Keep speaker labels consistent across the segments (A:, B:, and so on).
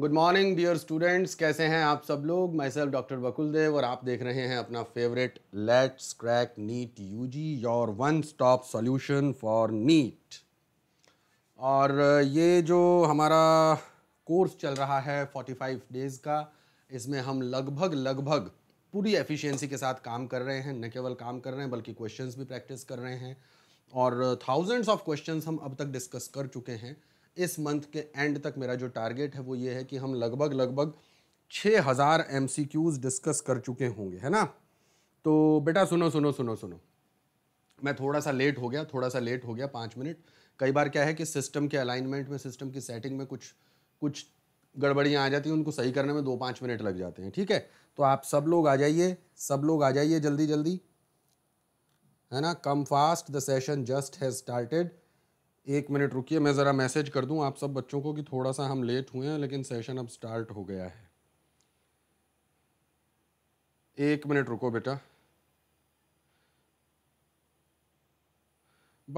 A: Good morning dear students कैसे हैं आप सब लोग मैं सेल्फ डॉक्टर वकुल देव और आप देख रहे हैं अपना favourite let's crack NEET UG your one stop solution for NEET और uh, ये जो हमारा कोर्स चल रहा है 45 डेज़ का इसमें हम लगभग लगभग पूरी एफिशिएंसी के साथ काम कर रहे हैं न केवल काम कर रहे हैं बल्कि क्वेश्चंस भी प्रैक्टिस कर रहे हैं और थाउजेंड्स ऑफ क्वेश्चंस हम अब तक डिस्कस कर चुके हैं इस मंथ के एंड तक मेरा जो टारगेट है वो ये है कि हम लगभग लगभग छः हज़ार एम डिस्कस कर चुके होंगे है ना तो बेटा सुनो सुनो सुनो सुनो मैं थोड़ा सा लेट हो गया थोड़ा सा लेट हो गया पाँच मिनट कई बार क्या है कि सिस्टम के अलाइनमेंट में सिस्टम की सेटिंग में कुछ कुछ गड़बड़ियाँ आ जाती हैं उनको सही करने में दो पाँच मिनट लग जाते हैं ठीक है तो आप सब लोग आ जाइए सब लोग आ जाइए जल्दी जल्दी है ना come fast the session just has started एक मिनट रुकिए मैं ज़रा मैसेज कर दूं आप सब बच्चों को कि थोड़ा सा हम लेट हुए हैं लेकिन सेशन अब स्टार्ट हो गया है एक मिनट रुको बेटा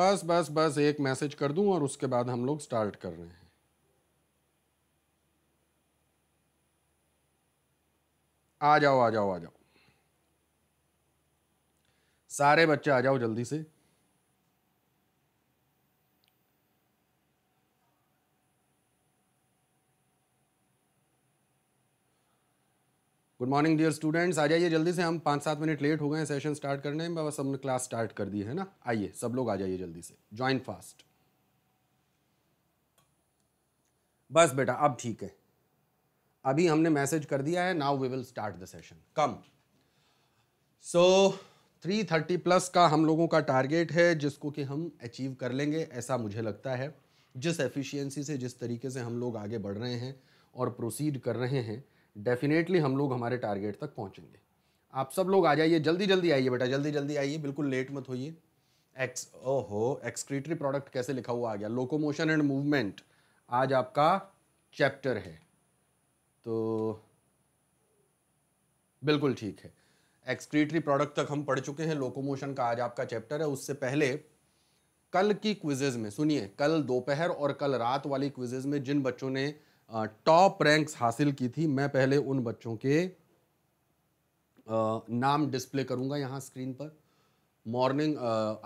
A: बस बस बस एक मैसेज कर दूं और उसके बाद हम लोग स्टार्ट कर रहे हैं आ जाओ आ जाओ आ जाओ सारे बच्चे आ जाओ जल्दी से गुड मॉर्निंग डियर स्टूडेंट्स आ जाइए जल्दी से हम पाँच सात मिनट लेट हो गए हैं सेशन स्टार्ट करने में बस हमने क्लास स्टार्ट कर दी है ना आइए सब लोग आ जाइए जल्दी से ज्वाइन फास्ट बस बेटा अब ठीक है अभी हमने मैसेज कर दिया है now we will start the session come so three thirty plus का हम लोगों का टारगेट है जिसको कि हम अचीव कर लेंगे ऐसा मुझे लगता है जिस एफिशिएंसी से जिस तरीके से हम लोग आगे बढ़ रहे हैं और प्रोसीड कर रहे हैं डेफिनेटली हम लोग हमारे टारगेट तक पहुंचेंगे आप सब लोग आ जाइए जल्दी जल्दी आइए बेटा जल्दी जल्दी आइए बिल्कुल लेट मत होइए एक्स ओहो एक्सक्रीटरी प्रोडक्ट कैसे लिखा हुआ आ गया लोकोमोशन एंड मूवमेंट आज आपका चैप्टर है तो बिल्कुल ठीक है एक्सक्रीटरी प्रोडक्ट तक हम पढ़ चुके हैं लोकोमोशन का आज आपका चैप्टर है उससे पहले कल की क्विजेज में सुनिए कल दोपहर और कल रात वाली क्विजेज में जिन बच्चों ने टॉप रैंक्स हासिल की थी मैं पहले उन बच्चों के नाम डिस्प्ले करूंगा यहाँ स्क्रीन पर morning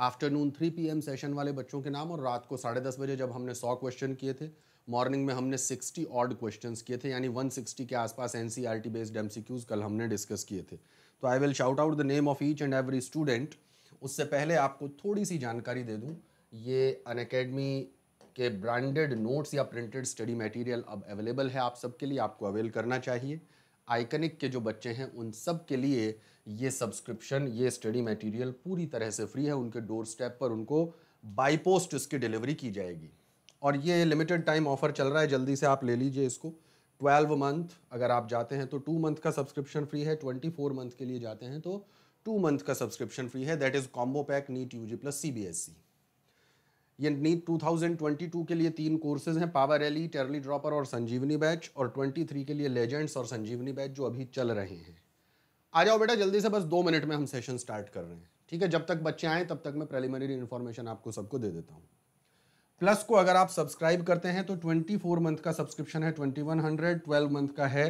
A: afternoon three PM session वाले बच्चों के नाम और रात को साढ़े दस बजे जब हमने सौ क्वेश्चन किए थे मॉर्निंग में हमने सिक्सटी ऑड क्वेश्चन किए थे यानी वन सिक्सटी के आसपास N C R T based M C Qs कल हमने डिस्कस किए थे तो I will shout out the name of each and every student उससे पहले आपको थोड़ी सी जानकारी दे दूँ ये अन अकेडमी कि ब्रांडेड नोट्स या प्रिंटेड स्टडी मटेरियल अब अवेलेबल है आप सबके लिए आपको अवेल करना चाहिए आइकनिक के जो बच्चे हैं उन सब के लिए ये सब्सक्रिप्शन ये स्टडी मटेरियल पूरी तरह से फ्री है उनके डोर स्टेप पर उनको बाई पोस्ट उसकी डिलीवरी की जाएगी और ये लिमिटेड टाइम ऑफर चल रहा है जल्दी से आप ले लीजिए इसको ट्वेल्व मंथ अगर आप जाते हैं तो टू मंथ का सब्सक्रिप्शन फ्री है ट्वेंटी फोर मंथ के लिए जाते हैं तो टू मंथ का सब्सक्रिप्शन फ्री है that is combo pack NEET U G plus C B S C ये नीट 2022 के लिए तीन कोर्सेज हैं पावर एली टेरली ड्रॉपर और संजीवनी बैच और 23 के लिए लेजेंड्स और संजीवनी बैच जो अभी चल रहे हैं आ जाओ बेटा जल्दी से बस दो मिनट में हम सेशन स्टार्ट कर रहे हैं ठीक है जब तक बच्चे आए तब तक मैं प्रेलिमिनरी इन्फॉर्मेशन आपको सबको दे देता हूँ प्लस को अगर आप सब्सक्राइब करते हैं तो फोर मंथ का सब्सक्रिप्शन है हंड्रेड ट्वेल्व मंथ का है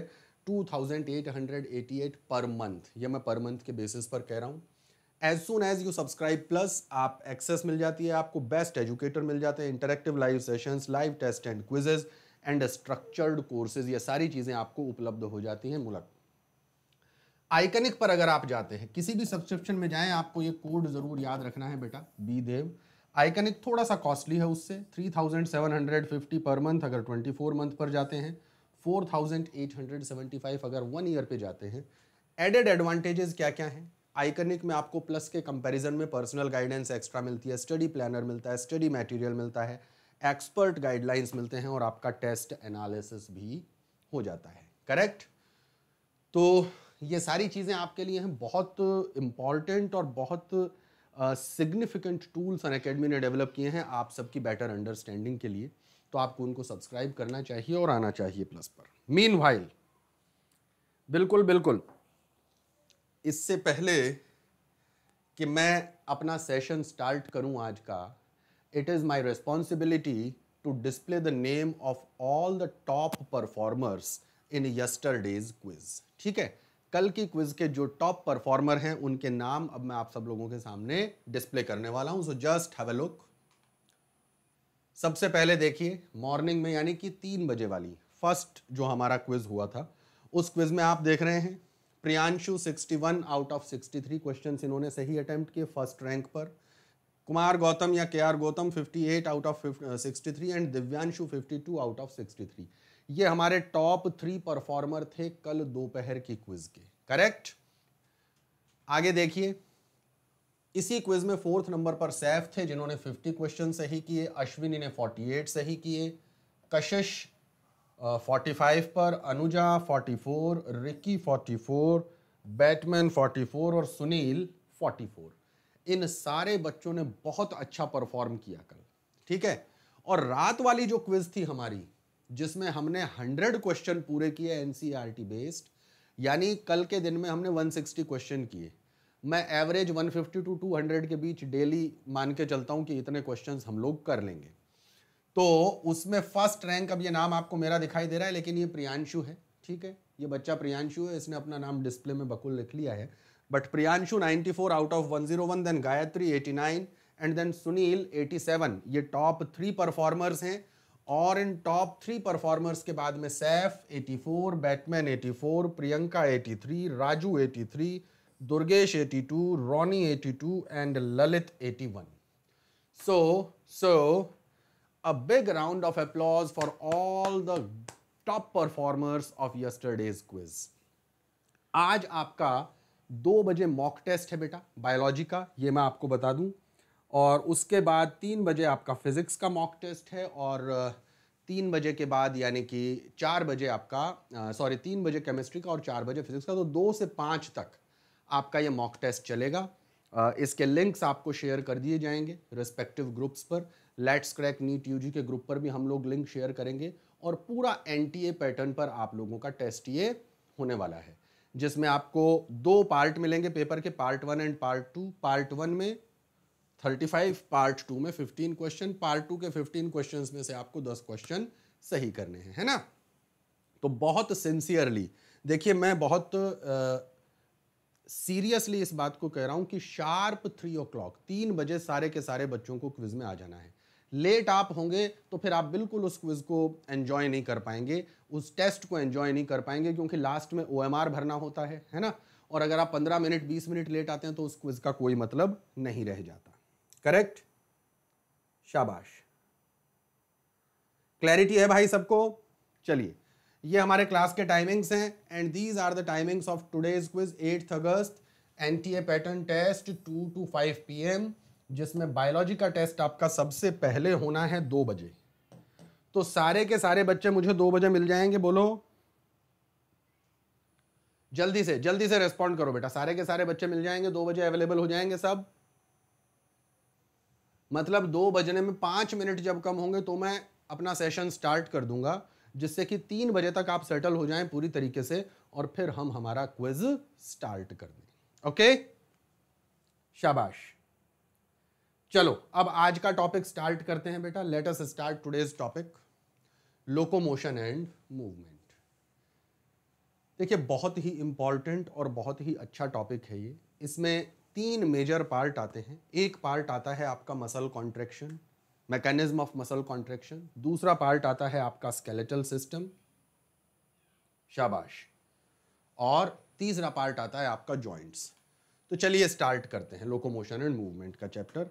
A: एट पर मंथ ये मैं पर मंथ के बेसिस पर कह रहा हूँ as soon as you subscribe plus आप एक्सेस मिल जाती है आपको बेस्ट एजुकेटर मिल जाते हैं interactive live sessions live test and quizzes and structured courses ये सारी चीज़ें आपको उपलब्ध हो जाती हैं मुलक आइकनिक पर अगर आप जाते हैं किसी भी सब्सक्रिप्शन में जाएं आपको ये कोड ज़रूर याद रखना है बेटा बी देव आइकनिक थोड़ा सा कॉस्टली है उससे 3750 पर मंथ अगर 24 मंथ पर जाते हैं 4875 अगर वन ईयर पे जाते हैं एडेड एडवांटेजेस क्या क्या हैं आइकनिक में आपको प्लस के कंपैरिजन में पर्सनल गाइडेंस एक्स्ट्रा मिलती है स्टडी प्लानर मिलता है स्टडी मटेरियल मिलता है एक्सपर्ट गाइडलाइंस मिलते हैं और आपका टेस्ट एनालिसिस भी हो जाता है करेक्ट तो ये सारी चीज़ें आपके लिए हैं बहुत इम्पॉर्टेंट और बहुत सिग्निफिकेंट टूल्स अन अकेडमी ने डेवलप किए हैं आप सबकी बेटर अंडरस्टैंडिंग के लिए तो आपको उनको सब्सक्राइब करना चाहिए और आना चाहिए प्लस पर मीन बिल्कुल बिल्कुल इससे पहले कि मैं अपना सेशन स्टार्ट करूं आज का it is my responsibility to display the name of all the top performers in yesterday's quiz ठीक है कल की क्विज के जो टॉप परफॉर्मर हैं उनके नाम अब मैं आप सब लोगों के सामने डिस्प्ले करने वाला हूं so just have a look सबसे पहले देखिए मॉर्निंग में यानी कि तीन बजे वाली फर्स्ट जो हमारा क्विज हुआ था उस क्विज में आप देख रहे हैं प्रियांशु 61 आउट ऑफ 63 क्वेश्चंस इन्होंने सही अटेम्प्ट किए फर्स्ट रैंक पर कुमार गौतम या K R Gautam 58 out of sixty three and Divyanshu 52 out of 63 ये हमारे टॉप थ्री परफॉर्मर थे कल दोपहर की क्विज के करेक्ट आगे देखिए इसी क्विज में फोर्थ नंबर पर सैफ थे जिन्होंने 50 क्वेश्चन सही किए अश्विनी ने 48 सही किए कशिश फोर्टी फाइव पर Anuja forty four Ricky forty four Batman forty four और सुनील फोर्टी फोर इन सारे बच्चों ने बहुत अच्छा परफॉर्म किया कल ठीक है और रात वाली जो क्विज थी हमारी जिसमें हमने हंड्रेड क्वेश्चन पूरे किए एन बेस्ड e यानी कल के दिन में हमने 160 क्वेश्चन किए मैं एवरेज 150 टू 200 के बीच डेली मान के चलता हूँ कि इतने क्वेश्चंस हम लोग कर लेंगे तो उसमें फर्स्ट रैंक अब ये नाम आपको मेरा दिखाई दे रहा है लेकिन ये प्रियांशु है ठीक है ये बच्चा प्रियांशु है इसने अपना नाम डिस्प्ले में बकुल लिख लिया है but Priyanshu 94 out of 101 then Gayatri 89 and then Sunil 87 ये टॉप थ्री परफॉर्मर्स हैं और इन टॉप थ्री परफॉर्मर्स के बाद में सैफ 84 बैटमैन 84 प्रियंका 83 राजू 83 दुर्गेश 82 रोनी 82 एंड ललित 81 so so a big round of applause for all the top performers of yesterday's quiz. आज आपका दो बजे मॉक टेस्ट है बेटा बायोलॉजी का ये मैं आपको बता दूं और उसके बाद तीन बजे आपका फिज़िक्स का मॉक टेस्ट है और तीन बजे के बाद यानी कि चार बजे आपका सॉरी तीन बजे केमिस्ट्री का और चार बजे फिज़िक्स का तो दो से पाँच तक आपका ये मॉक टेस्ट चलेगा इसके लिंक्स आपको शेयर कर दिए जाएंगे रिस्पेक्टिव ग्रुप्स पर लेट्स क्रैक नीट यू के ग्रुप पर भी हम लोग लिंक शेयर करेंगे और पूरा एन पैटर्न पर आप लोगों का टेस्ट ये होने वाला है जिसमें आपको दो पार्ट मिलेंगे पेपर के part one and part two part one में 35 पार्ट टू में 15 क्वेश्चन पार्ट टू के 15 क्वेश्चंस में से आपको 10 क्वेश्चन सही करने हैं है ना तो बहुत सिंसियरली देखिए मैं बहुत सीरियसली uh, इस बात को कह रहा हूं कि शार्प थ्री ओ क्लॉक तीन बजे सारे के सारे बच्चों को क्विज में आ जाना है लेट आप होंगे तो फिर आप बिल्कुल उस क्विज़ को एंजॉय नहीं कर पाएंगे उस टेस्ट को एंजॉय नहीं कर पाएंगे क्योंकि लास्ट में ओ भरना होता है है ना और अगर आप 15 मिनट 20 मिनट लेट आते हैं तो उस क्विज़ का कोई मतलब नहीं रह जाता करेक्ट शाबाश क्लैरिटी है भाई सबको चलिए ये हमारे क्लास के टाइमिंग्स हैं and these are the timings of today's quiz eighth August N T A pattern test two to five P M जिसमें बायोलॉजी का टेस्ट आपका सबसे पहले होना है दो बजे तो सारे के सारे बच्चे मुझे दो बजे मिल जाएंगे बोलो जल्दी से जल्दी से रेस्पॉन्ड करो बेटा सारे के सारे बच्चे मिल जाएंगे दो बजे अवेलेबल हो जाएंगे सब मतलब दो बजने में पांच मिनट जब कम होंगे तो मैं अपना सेशन स्टार्ट कर दूंगा जिससे कि तीन बजे तक आप सेटल हो जाएं पूरी तरीके से और फिर हम हमारा क्विज स्टार्ट कर दें ओके शाबाश चलो अब आज का टॉपिक स्टार्ट करते हैं बेटा let us start today's topic locomotion and movement देखिए बहुत ही इम्पॉर्टेंट और बहुत ही अच्छा टॉपिक है ये इसमें तीन मेजर पार्ट आते हैं एक पार्ट आता है आपका muscle contraction mechanism of muscle contraction दूसरा पार्ट आता है आपका स्केलेटल सिस्टम शाबाश और तीसरा पार्ट आता है आपका जॉइंट्स तो चलिए स्टार्ट करते हैं लोकोमोशन एंड मूवमेंट का chapter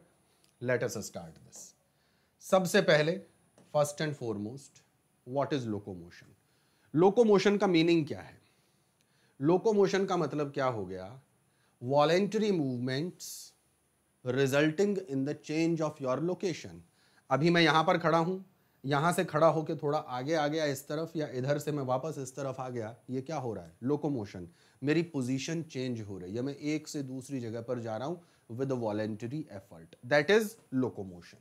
A: let us start this सबसे पहले first and foremost what is locomotion locomotion का मीनिंग क्या है लोकोमोशन का मतलब क्या हो गया voluntary movements resulting in the change of your location अभी मैं यहां पर खड़ा हूं यहां से खड़ा होकर थोड़ा आगे आ गया इस तरफ या इधर से मैं वापस इस तरफ आ गया ये क्या हो रहा है लोकोमोशन मेरी पोजीशन चेंज हो रही है मैं एक से दूसरी जगह पर जा रहा हूं with a voluntary effort, that is locomotion.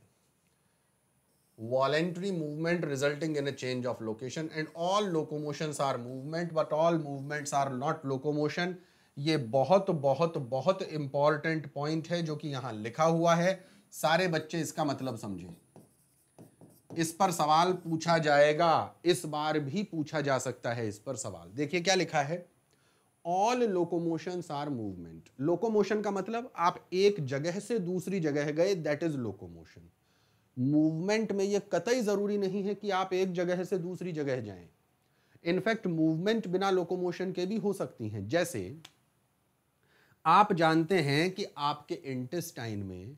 A: Voluntary movement resulting in a change of location and all locomotions are movement but all movements are not locomotion. ये बहुत बहुत बहुत इम्पॉर्टेंट पॉइंट है जो कि यहाँ लिखा हुआ है सारे बच्चे इसका मतलब समझें इस पर सवाल पूछा जाएगा इस बार भी पूछा जा सकता है इस पर सवाल देखिए क्या लिखा है all locomotion are movement locomotion का मतलब आप एक जगह से दूसरी जगह गए दैट इज लोकोमोशन मूवमेंट में यह कतई जरूरी नहीं है कि आप एक जगह से दूसरी जगह जाएं इनफैक्ट मूवमेंट बिना लोकोमोशन के भी हो सकती हैं जैसे आप जानते हैं कि आपके इंटेस्टाइन में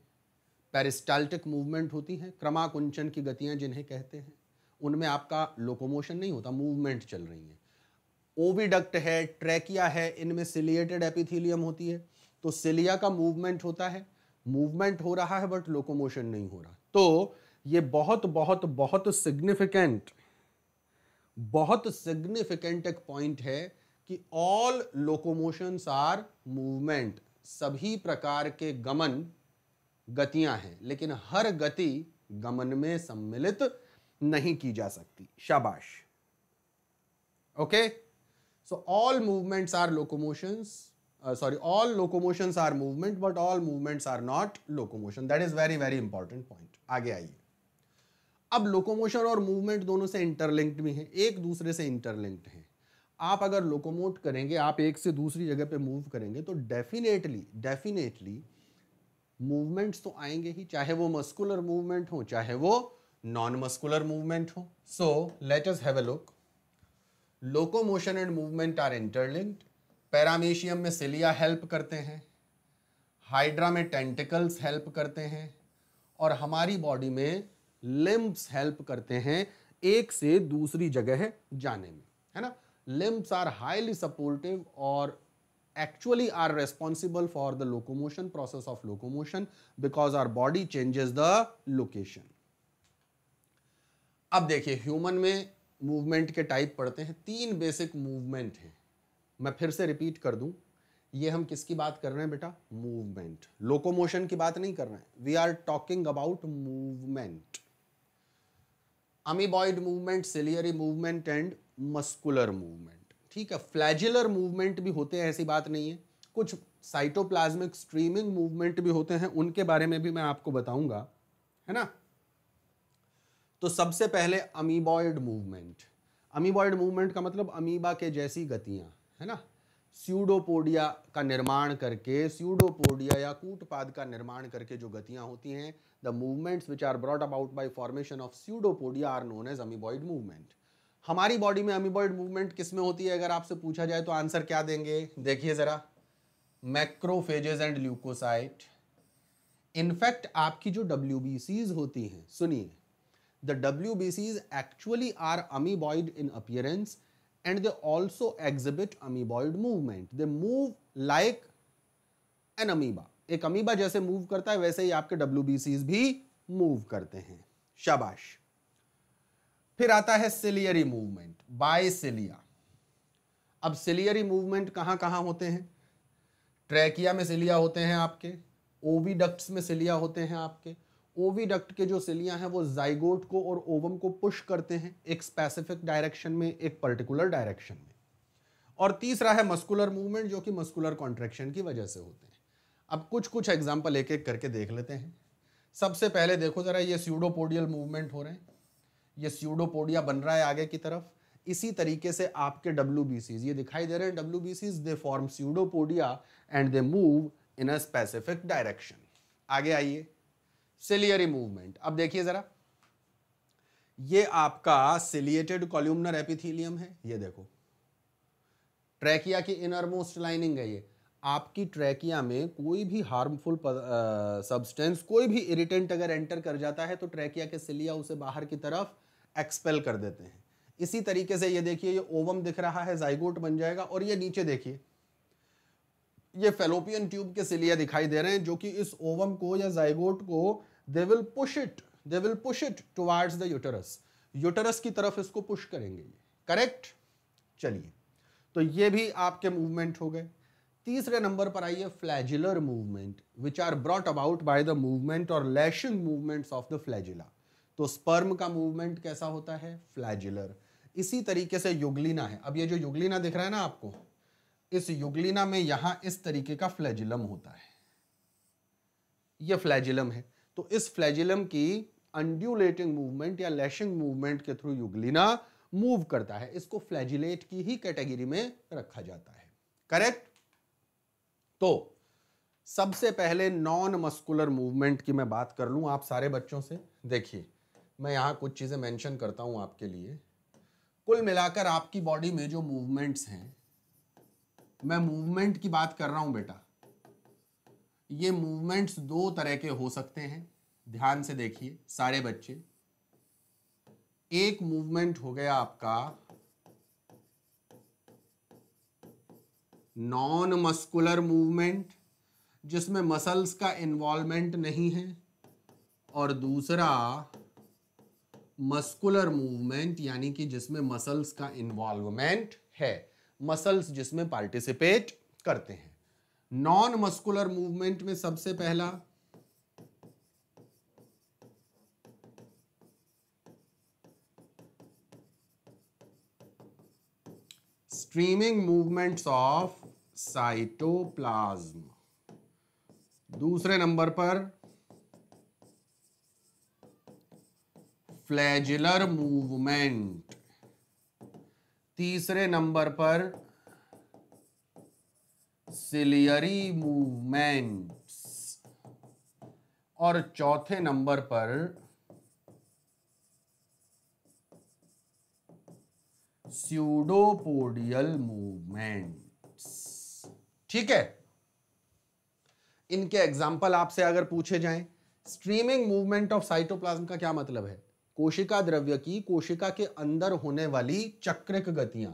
A: पेरिस्टाल्टिक मूवमेंट होती है क्रमाकुंचन की गतियां जिन्हें कहते हैं उनमें आपका लोकोमोशन नहीं होता मूवमेंट चल रही है ओविडक्ट है ट्रैकिया है इनमें सिलिएटेड एपिथीलियम होती है तो सिलिया का मूवमेंट होता है मूवमेंट हो रहा है बट लोकोमोशन नहीं हो रहा तो ये बहुत बहुत बहुत सिग्निफिकेंट बहुत सिग्निफिकेंट एक पॉइंट है कि ऑल लोकोमोशंस आर मूवमेंट सभी प्रकार के गमन गतियां हैं लेकिन हर गति गमन में सम्मिलित नहीं की जा सकती शाबाश okay okay? So all movements are locomotions. Uh, sorry, all locomotions are movement, but all movements are not locomotion. That is very very important point. आगे आइए अब लोकोमोशन और मूवमेंट दोनों से इंटरलिंक्ड भी हैं एक दूसरे से इंटरलिंक्ड हैं आप अगर लोकोमोट करेंगे आप एक से दूसरी जगह पे मूव करेंगे तो डेफिनेटली डेफिनेटली मूवमेंट्स तो आएंगे ही चाहे वो मस्कुलर मूवमेंट हो चाहे वो नॉन मस्कुलर मूवमेंट हो so let us have a look locomotion and movement are interlinked paramecium में सिलिया हेल्प करते हैं हाइड्रा में टेंटिकल्स हेल्प करते हैं और हमारी बॉडी में लिम्ब्स हेल्प करते हैं एक से दूसरी जगह जाने में है ना लिम्ब्स आर हाईली सपोर्टिव और actually are responsible for the locomotion process of locomotion because our body changes the location अब देखिए ह्यूमन में मूवमेंट के टाइप पढ़ते हैं तीन बेसिक मूवमेंट हैं मैं फिर से रिपीट कर दूं ये हम किसकी बात कर रहे हैं बेटा मूवमेंट लोकोमोशन की बात नहीं कर रहे हैं we are talking about movement amoeboid movement ciliary movement and muscular movement ठीक है फ्लैजुलर मूवमेंट भी होते हैं ऐसी बात नहीं है कुछ साइटोप्लाज्मिक स्ट्रीमिंग मूवमेंट भी होते हैं उनके बारे में भी मैं आपको बताऊंगा है ना तो सबसे पहले अमीबॉयड मूवमेंट अमीबॉयड मूवमेंट का मतलब अमीबा के जैसी गतियां है ना स्यूडोपोडिया का निर्माण करके स्यूडोपोडिया या कूटपाद का निर्माण करके जो गतियां होती हैं the movements which are brought about by formation of pseudopodia are known as amoeboid movement हमारी बॉडी में अमीबॉयड मूवमेंट किस में होती है अगर आपसे पूछा जाए तो आंसर क्या देंगे देखिए ज़रा मैक्रोफेजेस एंड ल्यूकोसाइट इनफैक्ट आपकी जो डब्ल्यू होती हैं सुनिए the WBCs actually are amoeboid in appearance and they also exhibit amoeboid movement. They move like an amoeba. एक अमीबा जैसे मूव करता है वैसे ही आपके डब्ल्यू भी मूव करते हैं शाबाश फिर आता है सिलियरी मूवमेंट बाय सिलिया अब सिलियरी मूवमेंट कहाँ कहाँ होते हैं ट्रैकिया में सिलिया होते हैं आपके ओवी में सिलिया होते हैं आपके ओविडक्ट के जो सिलिया हैं वो जाइगोट को और ओवम को पुश करते हैं एक स्पेसिफिक डायरेक्शन में एक पर्टिकुलर डायरेक्शन में और तीसरा है मस्कुलर मूवमेंट जो कि मस्कुलर कॉन्ट्रेक्शन की वजह से होते हैं अब कुछ कुछ एग्जाम्पल एक एक करके देख लेते हैं सबसे पहले देखो ज़रा ये स्यूडोपोडियल मूवमेंट हो रहे हैं ये स्यूडोपोडिया बन रहा है आगे की तरफ इसी तरीके से आपके डब्ल्यू ये दिखाई दे रहे हैं W they form pseudopodia and they move in a specific direction आगे आइए सिलियरी मूवमेंट अब देखिए जरा ये आपका सिलियटेड कॉल्यूमनर एपिथीलियम है ये देखो ट्रैकिया की इनर मोस्ट लाइनिंग है ये आपकी ट्रैकिया में कोई भी हार्मफुल सब्सटेंस कोई भी इरिटेंट अगर एंटर कर जाता है तो ट्रैकिया के सिलिया उसे बाहर की तरफ एक्सपेल कर देते हैं इसी तरीके से ये देखिए ये ओवम दिख रहा है जाइगोट बन जाएगा और ये नीचे देखिए ये फेलोपियन ट्यूब के सिलिया दिखाई दे रहे हैं जो कि इस ओवम को या जाइगोट को they will push it they will push it towards the uterus uterus की तरफ इसको पुश करेंगे ये करेक्ट चलिए तो ये भी आपके मूवमेंट हो गए तीसरे नंबर पर आइए flagellar movement which are brought about by the movement और lashing movements of the flagella तो स्पर्म का मूवमेंट कैसा होता है फ्लैजुलर इसी तरीके से युगलिना है अब ये जो युगलिना दिख रहा है ना आपको इस युगलिना में यहां इस तरीके का फ्लैजिलम होता है यह फ्लैजिलम है तो इस फ्लैजिलम की अंड्यूलेटिंग मूवमेंट या लैशिंग मूवमेंट के थ्रू युगलिना मूव करता है इसको फ्लैजिलेट की ही कैटेगरी में रखा जाता है करेक्ट तो सबसे पहले नॉन मस्कुलर मूवमेंट की मैं बात कर लूं आप सारे बच्चों से देखिए मैं यहां कुछ चीज़ें मेंशन करता हूं आपके लिए कुल मिलाकर आपकी बॉडी में जो मूवमेंट्स हैं तो मैं मूवमेंट की बात कर रहा हूं बेटा ये मूवमेंट्स दो तरह के हो सकते हैं ध्यान से देखिए सारे बच्चे एक मूवमेंट हो गया आपका नॉन मस्कुलर मूवमेंट जिसमें मसल्स का इन्वॉल्वमेंट नहीं है और दूसरा मस्कुलर मूवमेंट यानी कि जिसमें मसल्स का इन्वॉल्वमेंट है मसल्स जिसमें पार्टिसिपेट करते हैं नॉन मस्कुलर मूवमेंट में सबसे पहला स्ट्रीमिंग मूवमेंट्स ऑफ साइटोप्लाज्म दूसरे नंबर पर फ्लैजुलर मूवमेंट तीसरे नंबर पर सिलियरी मूवमेंट्स और चौथे नंबर पर स्यूडोपोडियल मूवमेंट्स ठीक है इनके एग्जाम्पल आपसे अगर पूछे जाएं स्ट्रीमिंग मूवमेंट ऑफ साइटोप्लाज्म का क्या मतलब है कोशिका द्रव्य की कोशिका के अंदर होने वाली चक्रिक गतियां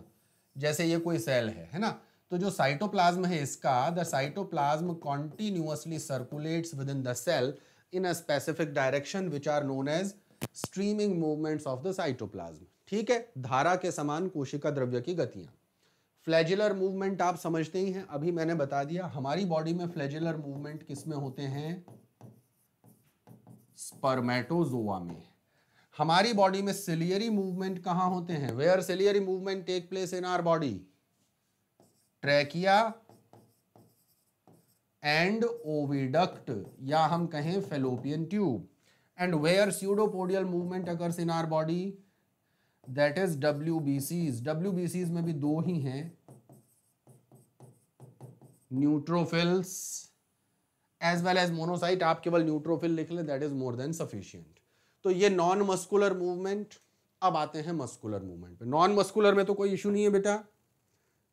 A: जैसे ये कोई सेल है है ना तो जो साइटोप्लाज्म है इसका the cytoplasm continuously circulates within the cell in a specific direction which are known as streaming movements of the cytoplasm ठीक है धारा के समान कोशिका द्रव्य की गतियां फ्लैजुलर मूवमेंट आप समझते ही हैं अभी मैंने बता दिया हमारी बॉडी में फ्लैजुलर मूवमेंट किसमें होते हैं स्पर्मेटोजोआ में हमारी बॉडी में सिलियरी मूवमेंट कहां होते हैं where ciliary movement take place in our body trachea and oviduct या हम कहें fallopian tube and where pseudopodial movement occurs in our body that is W B Cs W B Cs में भी दो ही हैं neutrophils as well as monocyte आप केवल न्यूट्रोफिल लिख लें that is more than sufficient तो ये नॉन मस्कुलर मूवमेंट अब आते हैं मस्कुलर मूवमेंट पे नॉन मस्कुलर में तो कोई इशू नहीं है बेटा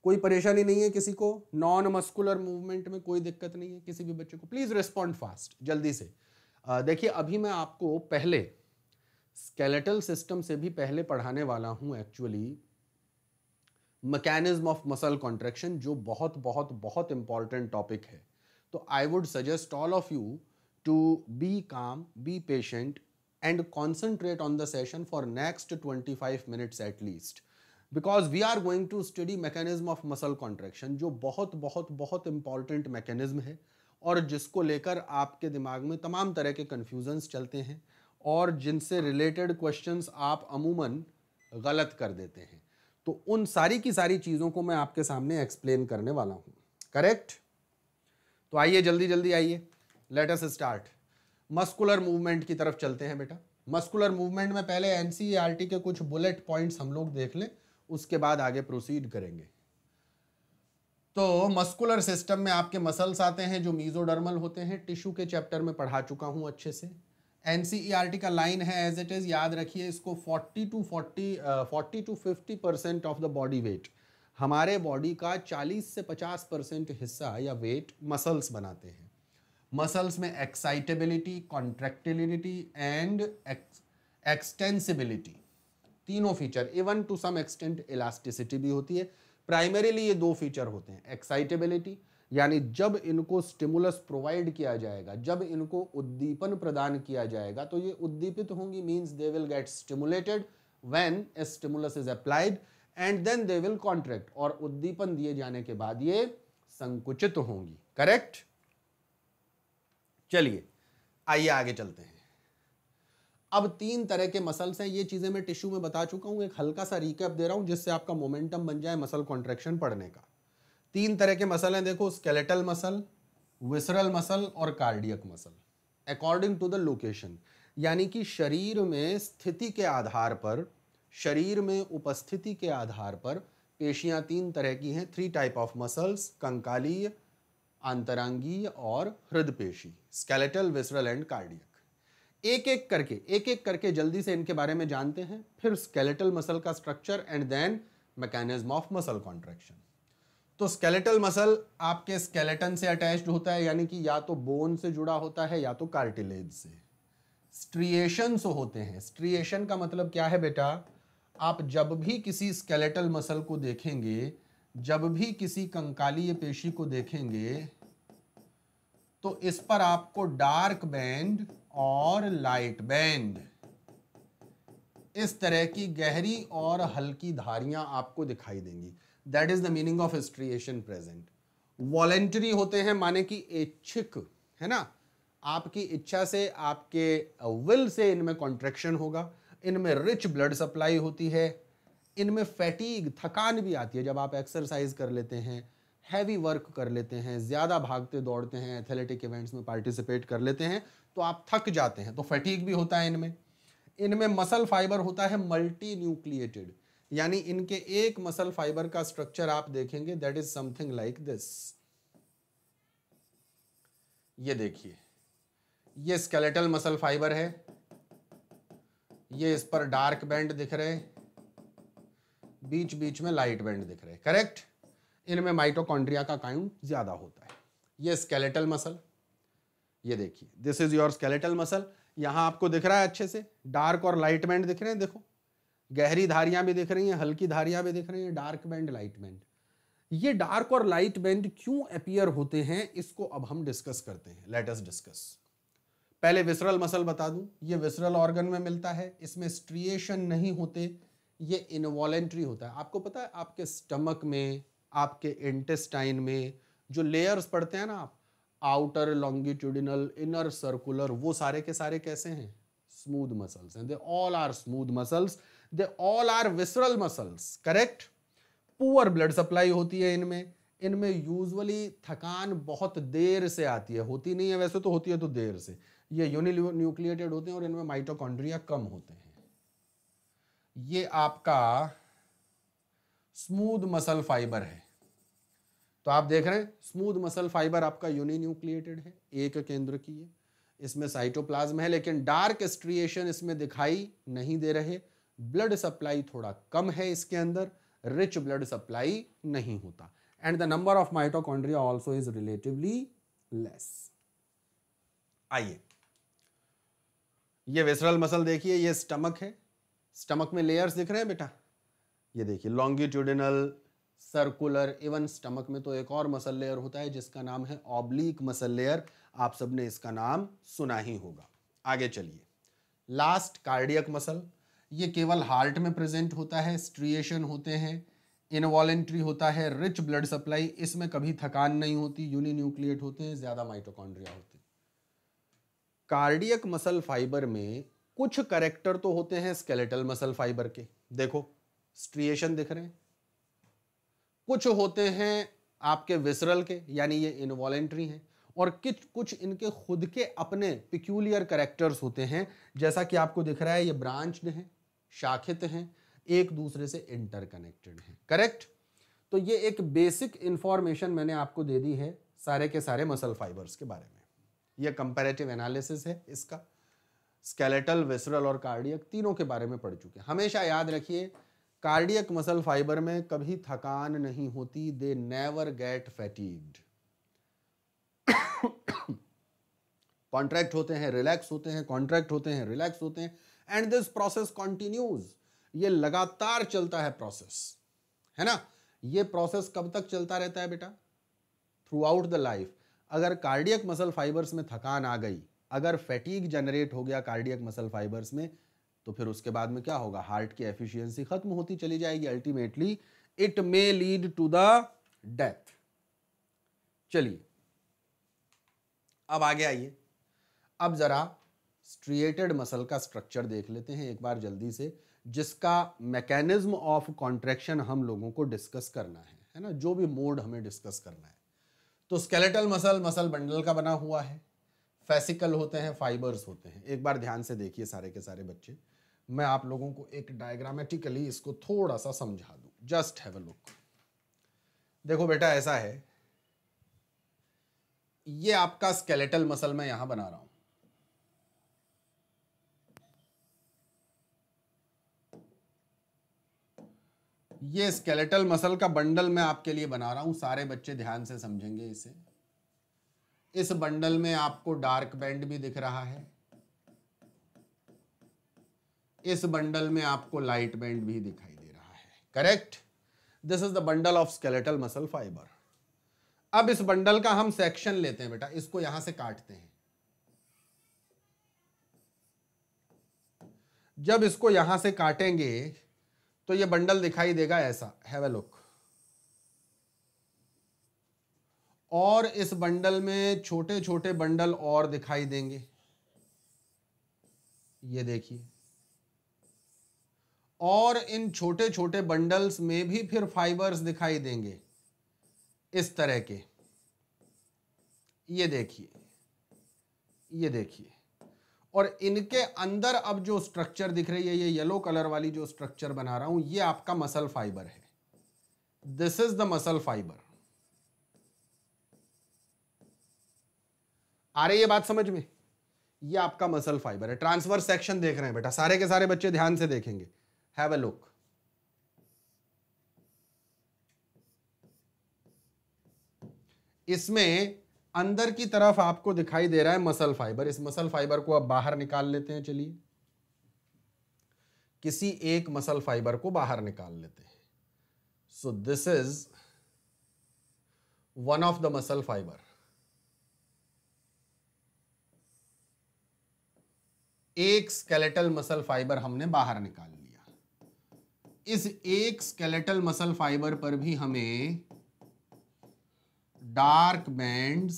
A: कोई परेशानी नहीं है किसी को नॉन मस्कुलर मूवमेंट में कोई दिक्कत नहीं है किसी भी बच्चे को प्लीज रिस्पॉन्ड फास्ट जल्दी से देखिए अभी मैं आपको पहले स्केलेटल सिस्टम से भी पहले पढ़ाने वाला हूं actually mechanism of muscle contraction जो बहुत बहुत बहुत इंपॉर्टेंट टॉपिक है तो I would suggest all of you to be calm be patient and concentrate on the session for next 25 minutes at least because we are going to study mechanism of muscle contraction जो बहुत बहुत बहुत important mechanism है और जिसको लेकर आपके दिमाग में तमाम तरह के कन्फ्यूजन्स चलते हैं और जिनसे रिलेटेड क्वेश्चंस आप अमूमन गलत कर देते हैं तो उन सारी की सारी चीज़ों को मैं आपके सामने एक्सप्लेन करने वाला हूँ करेक्ट तो आइए जल्दी जल्दी आइए let us start muscular movement की तरफ चलते हैं बेटा मस्कुलर मूवमेंट में पहले एन e के कुछ बुलेट पॉइंट्स हम लोग देख लें उसके बाद आगे प्रोसीड करेंगे तो मस्कुलर सिस्टम में आपके मसल्स आते हैं जो मीजोडर्मल होते हैं टिश्यू के चैप्टर में पढ़ा चुका हूं अच्छे से एन e का लाइन है एज इट इज़ याद रखिए इसको 40 to 40 forty to 50 percent of the body weight हमारे बॉडी का 40 से 50 परसेंट हिस्सा या वेट मसल्स बनाते हैं मसल्स में एक्साइटेबिलिटी कॉन्ट्रेक्टिलिटी एंड एक्सटेंसिबिलिटी तीनों feature even to some extent elasticity भी होती है प्राइमरीली ये दो फीचर होते हैं एक्साइटेबिलिटी यानी जब इनको स्टिमुलस प्रोवाइड किया जाएगा जब इनको उद्दीपन प्रदान किया जाएगा तो ये उद्दीपित होंगी means they will get stimulated when a stimulus is applied and then they will contract और उद्दीपन दिए जाने के बाद ये संकुचित होंगी करेक्ट चलिए आइए आगे चलते हैं अब तीन तरह के मसल्स हैं ये चीज़ें मैं टिश्यू में बता चुका हूं एक हल्का सा रिकैप दे रहा हूं जिससे आपका मोमेंटम बन जाए मसल कॉन्ट्रेक्शन पढ़ने का तीन तरह के मसल हैं देखो स्केलेटल मसल विसरल मसल और cardiac muscle according to the location यानी कि शरीर में स्थिति के आधार पर शरीर में उपस्थिति के आधार पर पेशियां तीन तरह की हैं थ्री टाइप ऑफ मसल्स कंकालीय अंतरंगीय और पेशी स्केलेटल विसरल एंड कार्डियक एक एक करके एक एक करके जल्दी से इनके बारे में जानते हैं फिर स्केलेटल मसल का structure and then mechanism of muscle contraction तो स्केलेटल मसल आपके स्केलेटन से अटैच्ड होता है यानी कि या तो बोन से जुड़ा होता है या तो कार्टिलेज से स्ट्रिएशंस होते हैं स्ट्रिएशन का मतलब क्या है बेटा आप जब भी किसी स्केलेटल मसल को देखेंगे जब भी किसी कंकालीय पेशी को देखेंगे तो इस पर आपको डार्क बैंड और लाइट बैंड इस तरह की गहरी और हल्की धारियां आपको दिखाई देंगी that is the meaning of striation present voluntary होते हैं माने कि इच्छिक है ना आपकी इच्छा से आपके विल से इनमें कॉन्ट्रेक्शन होगा इनमें रिच ब्लड सप्लाई होती है इनमें फैटीग थकान भी आती है जब आप एक्सरसाइज कर लेते हैं हैवी वर्क कर लेते हैं ज़्यादा भागते दौड़ते हैं एथलेटिक इवेंट्स में पार्टिसिपेट कर लेते हैं तो आप थक जाते हैं तो फैटीग भी होता है इनमें इनमें मसल फाइबर होता है मल्टी न्यूक्लिएटेड यानी इनके एक मसल फाइबर का स्ट्रक्चर आप देखेंगे that is something like this ये देखिए ये स्केलेटल मसल फाइबर है ये इस पर डार्क बैंड दिख रहे हैं बीच बीच में लाइट बैंड दिख रहे करेक्ट इनमें माइटोकॉन्ड्रिया का काउंट ज़्यादा होता है ये स्केलेटल मसल ये देखिए this is your skeletal muscle यहां आपको दिख रहा है अच्छे से डार्क और लाइट बैंड दिख रहे हैं देखो गहरी धारियां भी दिख रही हैं हल्की धारियां भी दिख रही हैं डार्क बैंड लाइट बैंड ये डार्क और लाइट बैंड क्यों अपियर होते हैं इसको अब हम डिस्कस करते हैं लेटस डिस्कस पहले विसरल मसल बता दूं ये विसरल ऑर्गन में मिलता है इसमें स्ट्रिएशन नहीं होते ये इनवॉलेंट्री होता है आपको पता है आपके स्टमक में आपके इंटेस्टाइन में जो लेयर्स पड़ते हैं ना आप आउटर लॉन्गिट्यूडिनल इनर सर्कुलर वो सारे के सारे कैसे हैं स्मूथ मसल्स हैं they all are smooth muscles they all are visceral muscles correct poor blood supply होती है इनमें इनमें यूजुअली थकान बहुत देर से आती है होती नहीं है वैसे तो होती है तो देर से ये न्यूक्लिएटेड होते हैं और इनमें माइटोकॉन्ड्रिया कम होते हैं ये आपका स्मूथ मसल फाइबर है तो आप देख रहे हैं स्मूथ मसल फाइबर आपका यूनि है एक केंद्र की है इसमें साइटोप्लाज्म है लेकिन डार्क स्ट्रिएशन इसमें दिखाई नहीं दे रहे ब्लड सप्लाई थोड़ा कम है इसके अंदर रिच ब्लड सप्लाई नहीं होता and the number of mitochondria also is relatively less आइए ये वेसरल मसल देखिए ये स्टमक है स्टमक में लेयर्स दिख रहे हैं बेटा ये देखिए लॉन्गिट्यूडिनल सर्कुलर इवन स्टमक में तो एक और मसल लेयर होता है जिसका नाम है ऑब्लिक मसल लेयर आप सबने इसका नाम सुना ही होगा आगे चलिए लास्ट कार्डियक मसल ये केवल हार्ट में प्रेजेंट होता है स्ट्रिएशन होते हैं इनवॉलेंट्री होता है रिच ब्लड सप्लाई इसमें कभी थकान नहीं होती यूनि न्यूक्लिएट होते हैं ज़्यादा माइटोकॉन्ड्रिया होते हैं कार्डियक मसल फाइबर में कुछ करेक्टर तो होते हैं स्केलेटल मसल फाइबर के देखो स्ट्रिएशन दिख रहे हैं कुछ होते हैं आपके विसरल के यानी ये इनवॉलेंट्री हैं और कुछ कुछ इनके खुद के अपने पिक्यूलियर करेक्टर्स होते हैं जैसा कि आपको दिख रहा है ये ब्रांच हैं शाखित हैं एक दूसरे से इंटरकनेक्टेड हैं करेक्ट तो ये एक बेसिक इंफॉर्मेशन मैंने आपको दे दी है सारे के सारे मसल फाइबर्स के बारे में ये कंपेरेटिव एनालिसिस है इसका स्केलेटल वेसरल और कार्डियक तीनों के बारे में पढ़ चुके हैं हमेशा याद रखिए कार्डियक मसल फाइबर में कभी थकान नहीं होती they never get fatigued contract होते हैं रिलैक्स होते हैं कॉन्ट्रैक्ट होते हैं रिलैक्स होते हैं एंड दिस प्रोसेस कॉन्टिन्यूज ये लगातार चलता है प्रोसेस है ना ये प्रोसेस कब तक चलता रहता है बेटा थ्रू आउट द लाइफ अगर कार्डियक मसल फाइबर्स में थकान आ गई अगर फैटीग जनरेट हो गया कार्डियक मसल फाइबर्स में तो फिर उसके बाद में क्या होगा हार्ट की एफिशिएंसी खत्म होती चली जाएगी ultimately it may lead to the death चलिए अब आगे आइए अब जरा स्ट्रिएटेड मसल का स्ट्रक्चर देख लेते हैं एक बार जल्दी से जिसका मैकेनिज्म ऑफ कॉन्ट्रैक्शन हम लोगों को डिस्कस करना है है ना जो भी मोड हमें डिस्कस करना है तो स्केलेटल मसल मसल बंडल का बना हुआ है फैसिकल होते हैं फाइबर्स होते हैं एक बार ध्यान से देखिए सारे के सारे बच्चे मैं आप लोगों को एक डायग्रामेटिकली इसको थोड़ा सा समझा दूं जस्ट हैव अ लुक देखो बेटा ऐसा है ये आपका स्केलेटल मसल मैं यहां बना रहा हूं ये स्केलेटल मसल का बंडल मैं आपके लिए बना रहा हूं सारे बच्चे ध्यान से समझेंगे इसे इस बंडल में आपको डार्क बैंड भी दिख रहा है इस बंडल में आपको लाइट बैंड भी दिखाई दे रहा है correct this is the bundle of skeletal muscle fiber अब इस बंडल का हम सेक्शन लेते हैं बेटा इसको यहां से काटते हैं जब इसको यहां से काटेंगे तो ये बंडल दिखाई देगा ऐसा हैव ए लुक और इस बंडल में छोटे छोटे बंडल और दिखाई देंगे ये देखिए और इन छोटे छोटे बंडल्स में भी फिर फाइबर्स दिखाई देंगे इस तरह के ये देखिए ये देखिए और इनके अंदर अब जो स्ट्रक्चर दिख रही है ये येलो कलर वाली जो स्ट्रक्चर बना रहा हूं ये आपका मसल फाइबर है this is the muscle fiber आ रही है बात समझ में ये आपका मसल फाइबर है ट्रांसवर्स सेक्शन देख रहे हैं बेटा सारे के सारे बच्चे ध्यान से देखेंगे हैव अ लुक इसमें अंदर की तरफ आपको दिखाई दे रहा है मसल फाइबर इस मसल फाइबर को आप बाहर निकाल लेते हैं चलिए किसी एक मसल फाइबर को बाहर निकाल लेते हैं so this is one of the muscle fiber एक स्केलेटल मसल फाइबर हमने बाहर निकाल लिया इस एक स्केलेटल मसल फाइबर पर भी हमें डार्क बैंड्स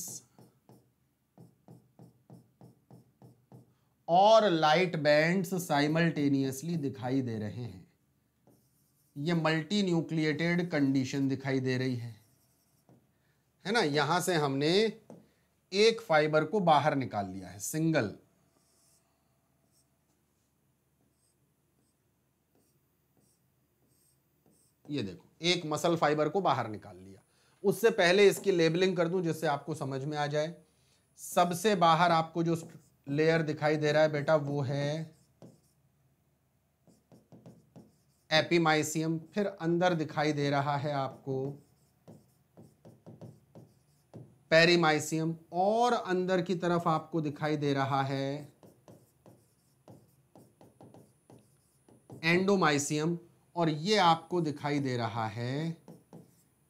A: और लाइट बैंड्स साइमल्टेनियसली दिखाई दे रहे हैं ये मल्टी न्यूक्लिएटेड कंडीशन दिखाई दे रही है है ना यहां से हमने एक फाइबर को बाहर निकाल लिया है सिंगल ये देखो एक मसल फाइबर को बाहर निकाल लिया उससे पहले इसकी लेबलिंग कर दूं जिससे आपको समझ में आ जाए सबसे बाहर आपको जो लेयर दिखाई दे रहा है बेटा वो है एपीमाइसियम फिर अंदर दिखाई दे रहा है आपको पेरीमाइसियम और अंदर की तरफ आपको दिखाई दे रहा है एंडोमाइसियम और ये आपको दिखाई दे रहा है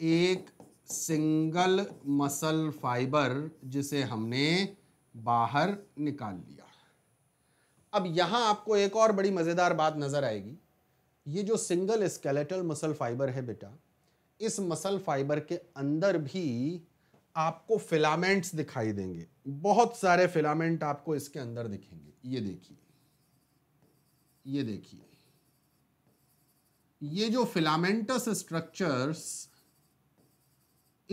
A: एक सिंगल मसल फाइबर जिसे हमने बाहर निकाल लिया अब यहाँ आपको एक और बड़ी मज़ेदार बात नज़र आएगी ये जो सिंगल स्केलेटल मसल फाइबर है बेटा इस मसल फाइबर के अंदर भी आपको फिलामेंट्स दिखाई देंगे बहुत सारे फिलामेंट आपको इसके अंदर दिखेंगे ये देखिए ये देखिए ये जो फिलामेंटस स्ट्रक्चर्स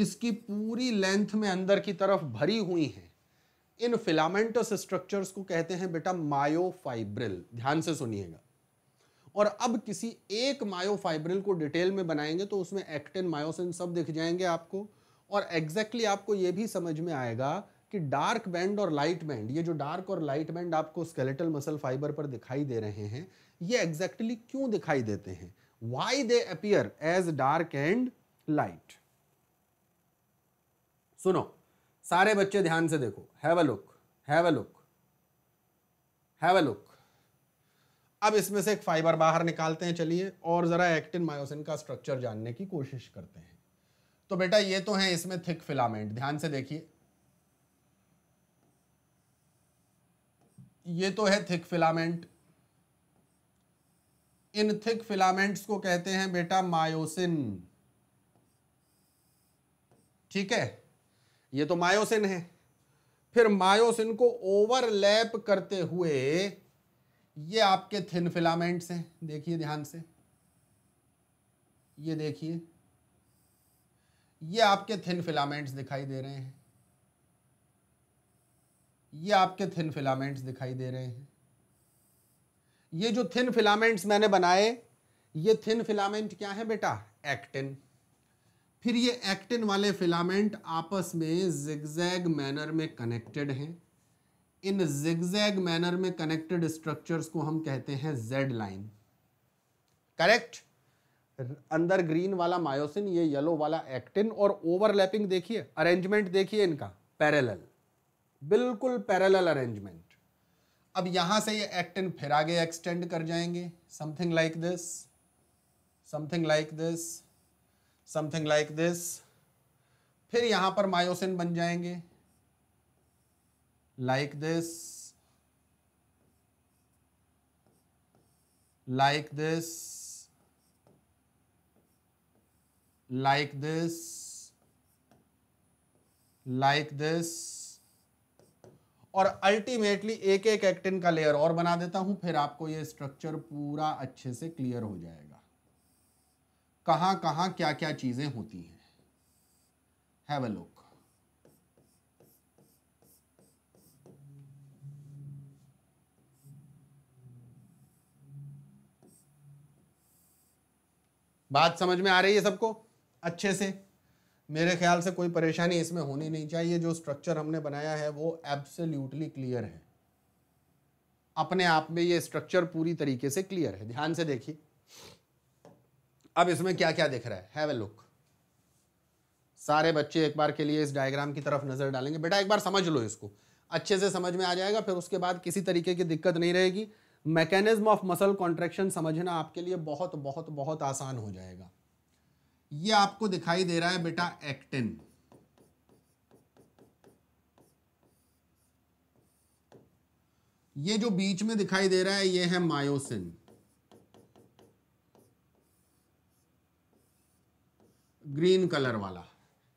A: इसकी पूरी लेंथ में अंदर की तरफ भरी हुई हैं इन फिलामेंटस स्ट्रक्चर्स को कहते हैं बेटा मायोफाइब्रिल ध्यान से सुनिएगा और अब किसी एक मायोफाइब्रिल को डिटेल में बनाएंगे तो उसमें एक्टिन मायोसिन सब दिख जाएंगे आपको और एग्जैक्टली exactly आपको ये भी समझ में आएगा कि डार्क बैंड और लाइट बैंड ये जो डार्क और लाइट बैंड आपको स्केलेटल मसल फाइबर पर दिखाई दे रहे हैं ये एग्जैक्टली exactly क्यों दिखाई देते हैं why they appear as dark and light सुनो सारे बच्चे ध्यान से देखो have a look have a look have a look अब इसमें से एक फाइबर बाहर निकालते हैं चलिए और ज़रा एक्टिन मायोसिन का स्ट्रक्चर जानने की कोशिश करते हैं तो बेटा ये तो है इसमें थिक फिलामेंट ध्यान से देखिए ये तो है थिक फिलामेंट इन थिक फिलामेंट्स को कहते हैं बेटा मायोसिन ठीक है ये तो मायोसिन है फिर मायोसिन को ओवरलैप करते हुए ये आपके थिन फिलामेंट्स हैं देखिए ध्यान से ये देखिए ये आपके थिन फिलामेंट्स दिखाई दे रहे हैं ये आपके थिन फिलामेंट्स दिखाई दे रहे हैं ये जो थिन फिलामेंट्स मैंने बनाए ये थिन फिलामेंट क्या है बेटा एक्टिन फिर ये एक्टिन वाले फिलामेंट आपस में जिगजैग मैनर में कनेक्टेड हैं इन जिगजैग मैनर में कनेक्टेड स्ट्रक्चर्स को हम कहते हैं जेड लाइन करेक्ट अंदर ग्रीन वाला मायोसिन ये येलो वाला एक्टिन और ओवरलैपिंग देखिए अरेंजमेंट देखिए इनका पैरेलल बिल्कुल पैरेलल अरेंजमेंट अब यहां से ये एक्टिन फिर आगे एक्सटेंड कर जाएंगे something like this something like this something like this फिर यहां पर मायोसिन बन जाएंगे like this like this like this like this और अल्टीमेटली एक एक एक्टिन का लेयर और बना देता हूं फिर आपको ये स्ट्रक्चर पूरा अच्छे से क्लियर हो जाएगा कहां कहां क्या क्या चीजें होती हैं हैव अ लुक बात समझ में आ रही है सबको अच्छे से मेरे ख्याल से कोई परेशानी इसमें होनी नहीं चाहिए जो स्ट्रक्चर हमने बनाया है वो एब्सोल्युटली क्लियर है अपने आप में ये स्ट्रक्चर पूरी तरीके से क्लियर है ध्यान से देखिए अब इसमें क्या क्या दिख रहा है हैव लुक सारे बच्चे एक बार के लिए इस डायग्राम की तरफ नजर डालेंगे बेटा एक बार समझ लो इसको अच्छे से समझ में आ जाएगा फिर उसके बाद किसी तरीके की दिक्कत नहीं रहेगी मैकेनिज्म ऑफ मसल कॉन्ट्रेक्शन समझना आपके लिए बहुत बहुत बहुत आसान हो जाएगा ये आपको दिखाई दे रहा है बेटा एक्टिन ये जो बीच में दिखाई दे रहा है ये है मायोसिन ग्रीन कलर वाला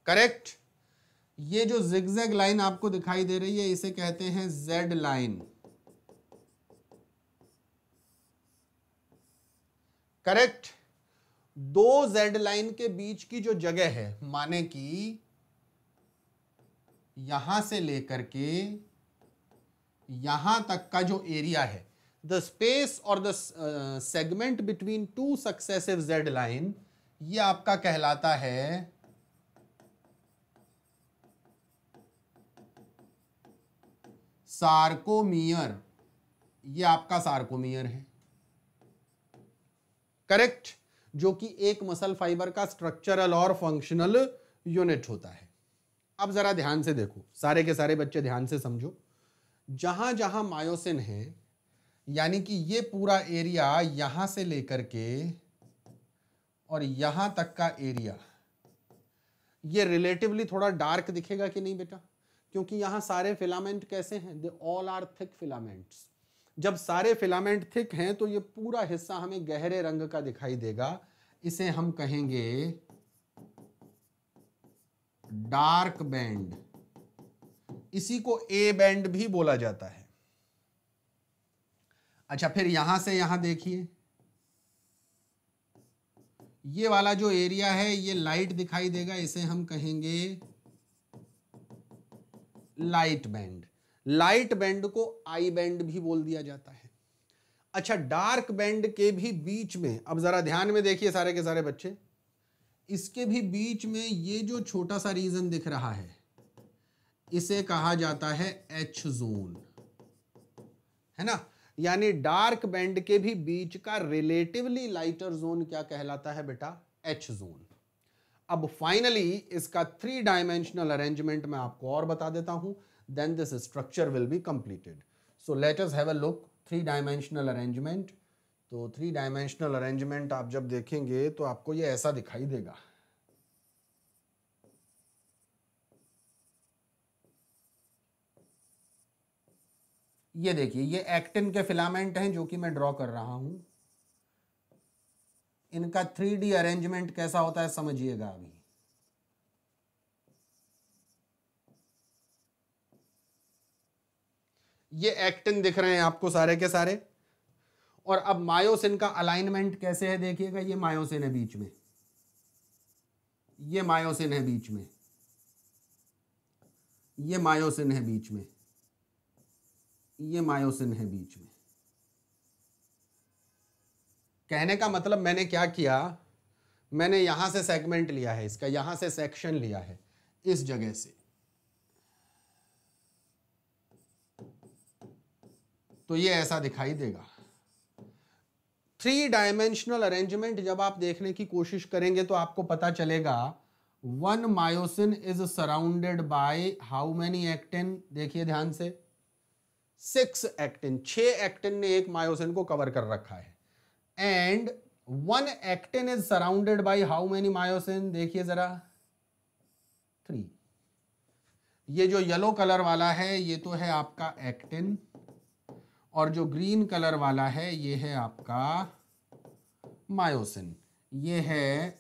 A: करेक्ट ये जो जिगजैग लाइन आपको दिखाई दे रही है इसे कहते हैं जेड लाइन करेक्ट दो जेड लाइन के बीच की जो जगह है माने कि यहां से लेकर के यहां तक का जो एरिया है द स्पेस और the segment between two successive Z line ये आपका कहलाता है सार्कोमियर ये आपका सार्कोमियर है करेक्ट जो कि एक मसल फाइबर का स्ट्रक्चरल और फंक्शनल यूनिट होता है अब जरा ध्यान से देखो सारे के सारे बच्चे ध्यान से समझो जहां जहां मायोसिन है यानी कि ये पूरा एरिया यहां से लेकर के और यहां तक का एरिया ये रिलेटिवली थोड़ा डार्क दिखेगा कि नहीं बेटा क्योंकि यहां सारे फिलामेंट कैसे हैं they all are thick filaments जब सारे फिलामेंट थिक हैं तो ये पूरा हिस्सा हमें गहरे रंग का दिखाई देगा इसे हम कहेंगे डार्क बैंड इसी को ए बैंड भी बोला जाता है अच्छा फिर यहां से यहां देखिए ये वाला जो एरिया है ये लाइट दिखाई देगा इसे हम कहेंगे लाइट बैंड लाइट बैंड को आई बैंड भी बोल दिया जाता है अच्छा डार्क बैंड के भी बीच में अब ज़रा ध्यान में देखिए सारे के सारे बच्चे इसके भी बीच में ये जो छोटा सा रीजन दिख रहा है इसे कहा जाता है एच जोन है ना यानी डार्क बैंड के भी बीच का रिलेटिवली लाइटर जोन क्या कहलाता है बेटा एच जोन अब फाइनली इसका थ्री डायमेंशनल अरेंजमेंट मैं आपको और बता देता हूं then this structure will be completed. So let us have a look three dimensional arrangement तो थ्री डायमेंशनल अरेंजमेंट आप जब देखेंगे तो आपको ये ऐसा दिखाई देगा ये देखिए ये एक्टिन के फिलामेंट हैं जो कि मैं ड्रॉ कर रहा हूं इनका थ्री डी अरेंजमेंट कैसा होता है समझिएगा अभी ये एक्टिन दिख रहे हैं आपको सारे के सारे और अब मायोसिन का अलाइनमेंट कैसे है देखिएगा ये मायोसिन है बीच में ये मायोसिन है बीच में ये मायोसिन है बीच में ये मायोसिन है बीच में कहने का मतलब मैंने क्या किया मैंने यहां से सेगमेंट लिया है इसका यहां से सेक्शन लिया है इस जगह से तो ये ऐसा दिखाई देगा थ्री डायमेंशनल अरेंजमेंट जब आप देखने की कोशिश करेंगे तो आपको पता चलेगा one myosin is surrounded by how many actin देखिए ध्यान से सिक्स एक्टिन छह एक्टिन ने एक मायोसिन को कवर कर रखा है and one actin is surrounded by how many myosin देखिए जरा थ्री ये जो येलो कलर वाला है ये तो है आपका एक्टिन और जो ग्रीन कलर वाला है ये है आपका मायोसिन ये है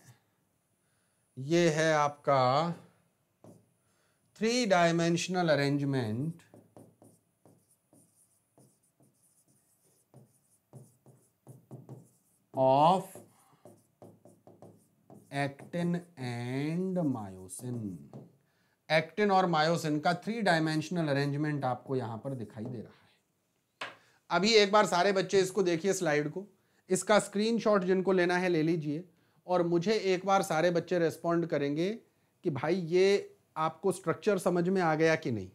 A: ये है आपका three dimensional arrangement of actin and myosin actin और मायोसिन का थ्री डायमेंशनल अरेंजमेंट आपको यहां पर दिखाई दे रहा है अभी एक बार सारे बच्चे इसको देखिए स्लाइड को इसका स्क्रीन जिनको लेना है ले लीजिए और मुझे एक बार सारे बच्चे रेस्पॉन्ड करेंगे कि भाई ये आपको स्ट्रक्चर समझ में आ गया कि नहीं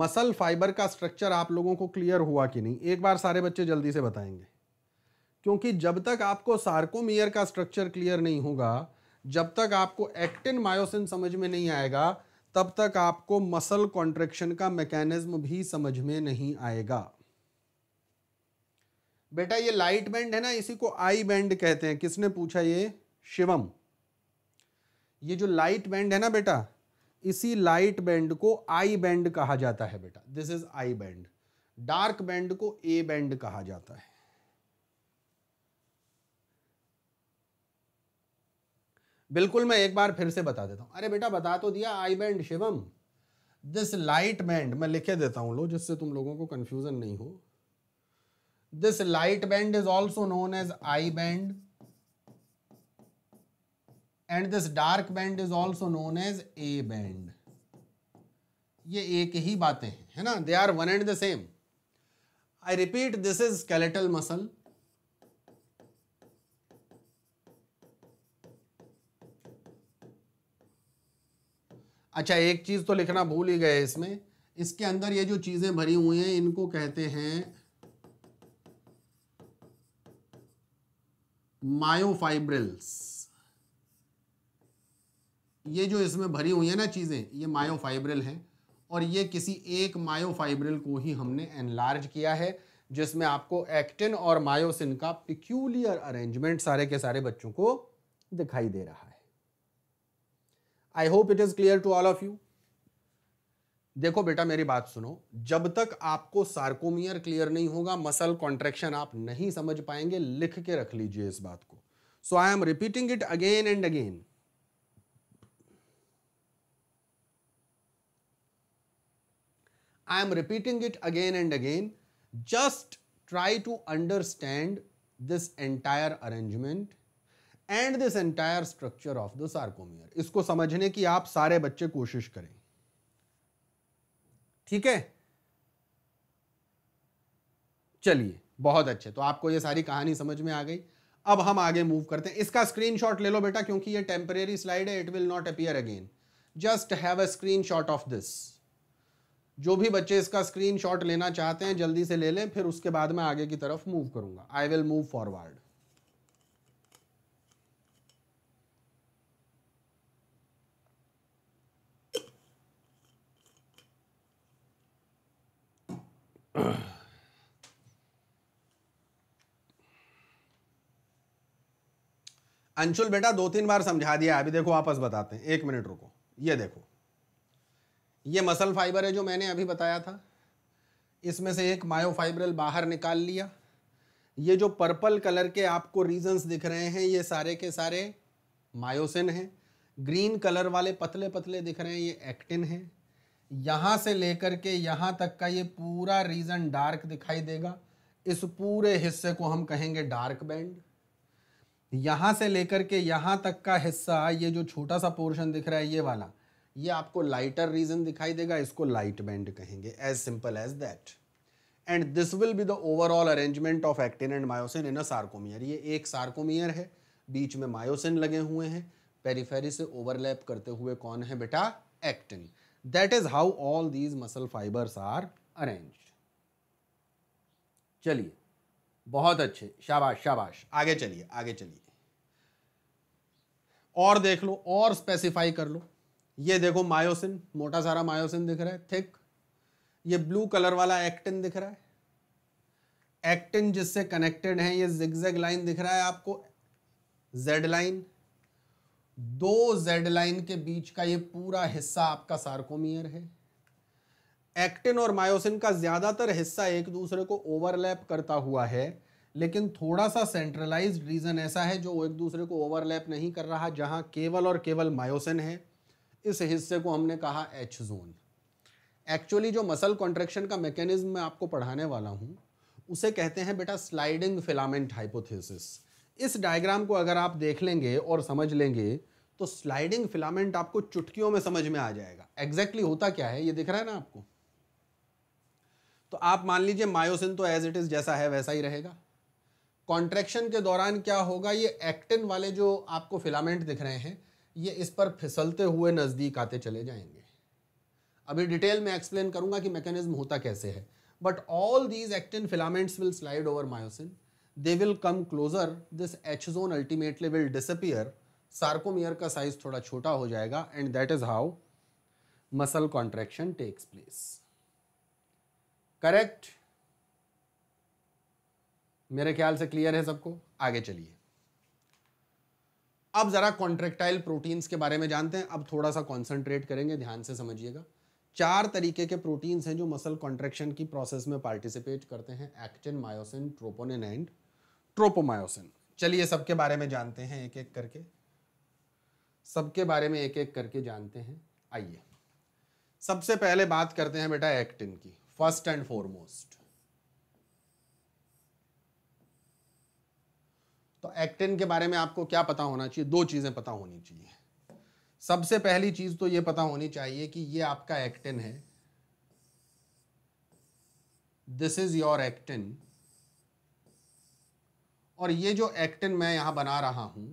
A: मसल फाइबर का स्ट्रक्चर आप लोगों को क्लियर हुआ कि नहीं एक बार सारे बच्चे जल्दी से बताएंगे क्योंकि जब तक आपको सार्कोमियर का स्ट्रक्चर क्लियर नहीं होगा जब तक आपको एक्टिन मायोसिन समझ में नहीं आएगा तब तक आपको मसल कॉन्ट्रेक्शन का मैकेनिज्म भी समझ में नहीं आएगा बेटा ये लाइट बैंड है ना इसी को आई बैंड कहते हैं किसने पूछा ये शिवम ये जो लाइट बैंड है ना बेटा इसी लाइट बैंड को आई बैंड कहा जाता है बेटा this is I band dark band को ए बैंड कहा जाता है बिल्कुल मैं एक बार फिर से बता देता हूँ अरे बेटा बता तो दिया I band Shivam this light band मैं लिखे देता हूँ लो जिससे तुम लोगों को कन्फ्यूज़न नहीं हो this light band is also known as I band and this dark band is also known as A band ये एक ही बातें हैं है ना they are one and the same I repeat this is skeletal muscle अच्छा एक चीज़ तो लिखना भूल ही गए इसमें इसके अंदर ये जो चीज़ें भरी हुई हैं इनको कहते हैं मायोफाइब्रिल्स ये जो इसमें भरी हुई है ना चीज़ें ये मायोफाइब्रिल हैं और ये किसी एक मायोफाइब्रिल को ही हमने एनलार्ज किया है जिसमें आपको एक्टिन और मायोसिन का पिक्यूलियर अरेंजमेंट सारे के सारे बच्चों को दिखाई दे रहा है I hope it is clear to all of you देखो बेटा मेरी बात सुनो जब तक आपको सार्कोमियर क्लियर नहीं होगा मसल कॉन्ट्रेक्शन आप नहीं समझ पाएंगे लिख के रख लीजिए इस बात को so I am repeating it again and again I am repeating it again and again just try to understand this entire arrangement and this entire structure of the sarcomere इसको समझने की आप सारे बच्चे कोशिश करें ठीक है चलिए बहुत अच्छे तो आपको ये सारी कहानी समझ में आ गई अब हम आगे मूव करते हैं इसका स्क्रीनशॉट ले लो बेटा क्योंकि ये टेम्परेरी स्लाइड है it will not appear again just have a screenshot of this जो भी बच्चे इसका स्क्रीनशॉट लेना चाहते हैं जल्दी से ले लें फिर उसके बाद मैं आगे की तरफ मूव करूंगा I will move forward Anshul बेटा दो तीन बार समझा दिया अभी देखो आपस बताते हैं एक मिनट रुको ये देखो ये मसल फाइबर है जो मैंने अभी बताया था इसमें से एक मायोफाइब्रल बाहर निकाल लिया ये जो पर्पल कलर के आपको रीजंस दिख रहे हैं ये सारे के सारे मायोसिन हैं ग्रीन कलर वाले पतले पतले दिख रहे हैं ये एक्टिन हैं यहाँ से लेकर के यहाँ तक का ये पूरा रीजन डार्क दिखाई देगा इस पूरे हिस्से को हम कहेंगे डार्क बैंड यहाँ से लेकर के यहाँ तक का हिस्सा ये जो छोटा सा पोर्शन दिख रहा है ये वाला ये आपको लाइटर रीजन दिखाई देगा इसको लाइट बैंड कहेंगे as simple as that and this will be the overall arrangement of actin and myosin in a sarcomere ये एक सार्कोमियर है बीच में मायोसिन लगे हुए हैं पेरीफेरी से ओवरलैप करते हुए कौन है बेटा actin that is how all these muscle fibres are arrange चलिए बहुत अच्छे शाबाश शाबाश आगे चलिए आगे चलिए और देख लो और स्पेसिफाई कर लो ये देखो मायोसिन मोटा सारा मायोसिन दिख रहा है थिक ये ब्लू कलर वाला एक्टिन दिख रहा है एक्टिन जिससे कनेक्टेड है ये जिगजैग लाइन दिख रहा है आपको जेड लाइन दो जेड लाइन के बीच का ये पूरा हिस्सा आपका सार्कोमियर है एक्टिन और मायोसिन का ज्यादातर हिस्सा एक दूसरे को ओवरलैप करता हुआ है लेकिन थोड़ा सा सेंट्रलाइज रीजन ऐसा है जो एक दूसरे को ओवरलैप नहीं कर रहा जहां केवल और केवल मायोसिन है इस हिस्से को हमने कहा एच जोन एक्चुअली जो मसल कॉन्ट्रेक्शन का मैकेनिज्म मैं आपको पढ़ाने वाला हूं उसे कहते हैं बेटा स्लाइडिंग फिलामेंट हाइपोथेसिस इस डायग्राम को अगर आप देख लेंगे और समझ लेंगे तो स्लाइडिंग फिलामेंट आपको चुटकियों में समझ में आ जाएगा एग्जैक्टली exactly होता क्या है ये दिख रहा है ना आपको तो आप मान लीजिए मायोसिन तो एज इट इज जैसा है वैसा ही रहेगा कॉन्ट्रेक्शन के दौरान क्या होगा ये एक्टिन वाले जो आपको फिलामेंट दिख रहे हैं ये इस पर फिसलते हुए नज़दीक आते चले जाएंगे अभी डिटेल में एक्सप्लेन करूंगा कि मैकेनिज्म होता कैसे है but all these actin filaments will slide over myosin they will come closer this H zone ultimately will disappear sarcomere का साइज थोड़ा छोटा हो जाएगा and that is how muscle contraction takes place correct मेरे ख्याल से क्लियर है सबको आगे चलिए अब जरा कॉन्ट्रेक्टाइल प्रोटीन्स के बारे में जानते हैं अब थोड़ा सा कॉन्सेंट्रेट करेंगे ध्यान से समझिएगा चार तरीके के प्रोटीन्स हैं जो मसल कॉन्ट्रेक्शन की प्रोसेस में पार्टिसिपेट करते हैं actin myosin troponin and tropomyosin चलिए सबके बारे में जानते हैं एक एक करके सबके बारे में एक एक करके जानते हैं आइए सबसे पहले बात करते हैं बेटा एक्टिन की फर्स्ट एंड फॉरमोस्ट तो एक्टिन के बारे में आपको क्या पता होना चाहिए दो चीजें पता होनी चाहिए सबसे पहली चीज तो यह पता होनी चाहिए कि यह आपका एक्टिन है दिस इज योर एक्टिन और ये जो एक्टिन मैं यहां बना रहा हूं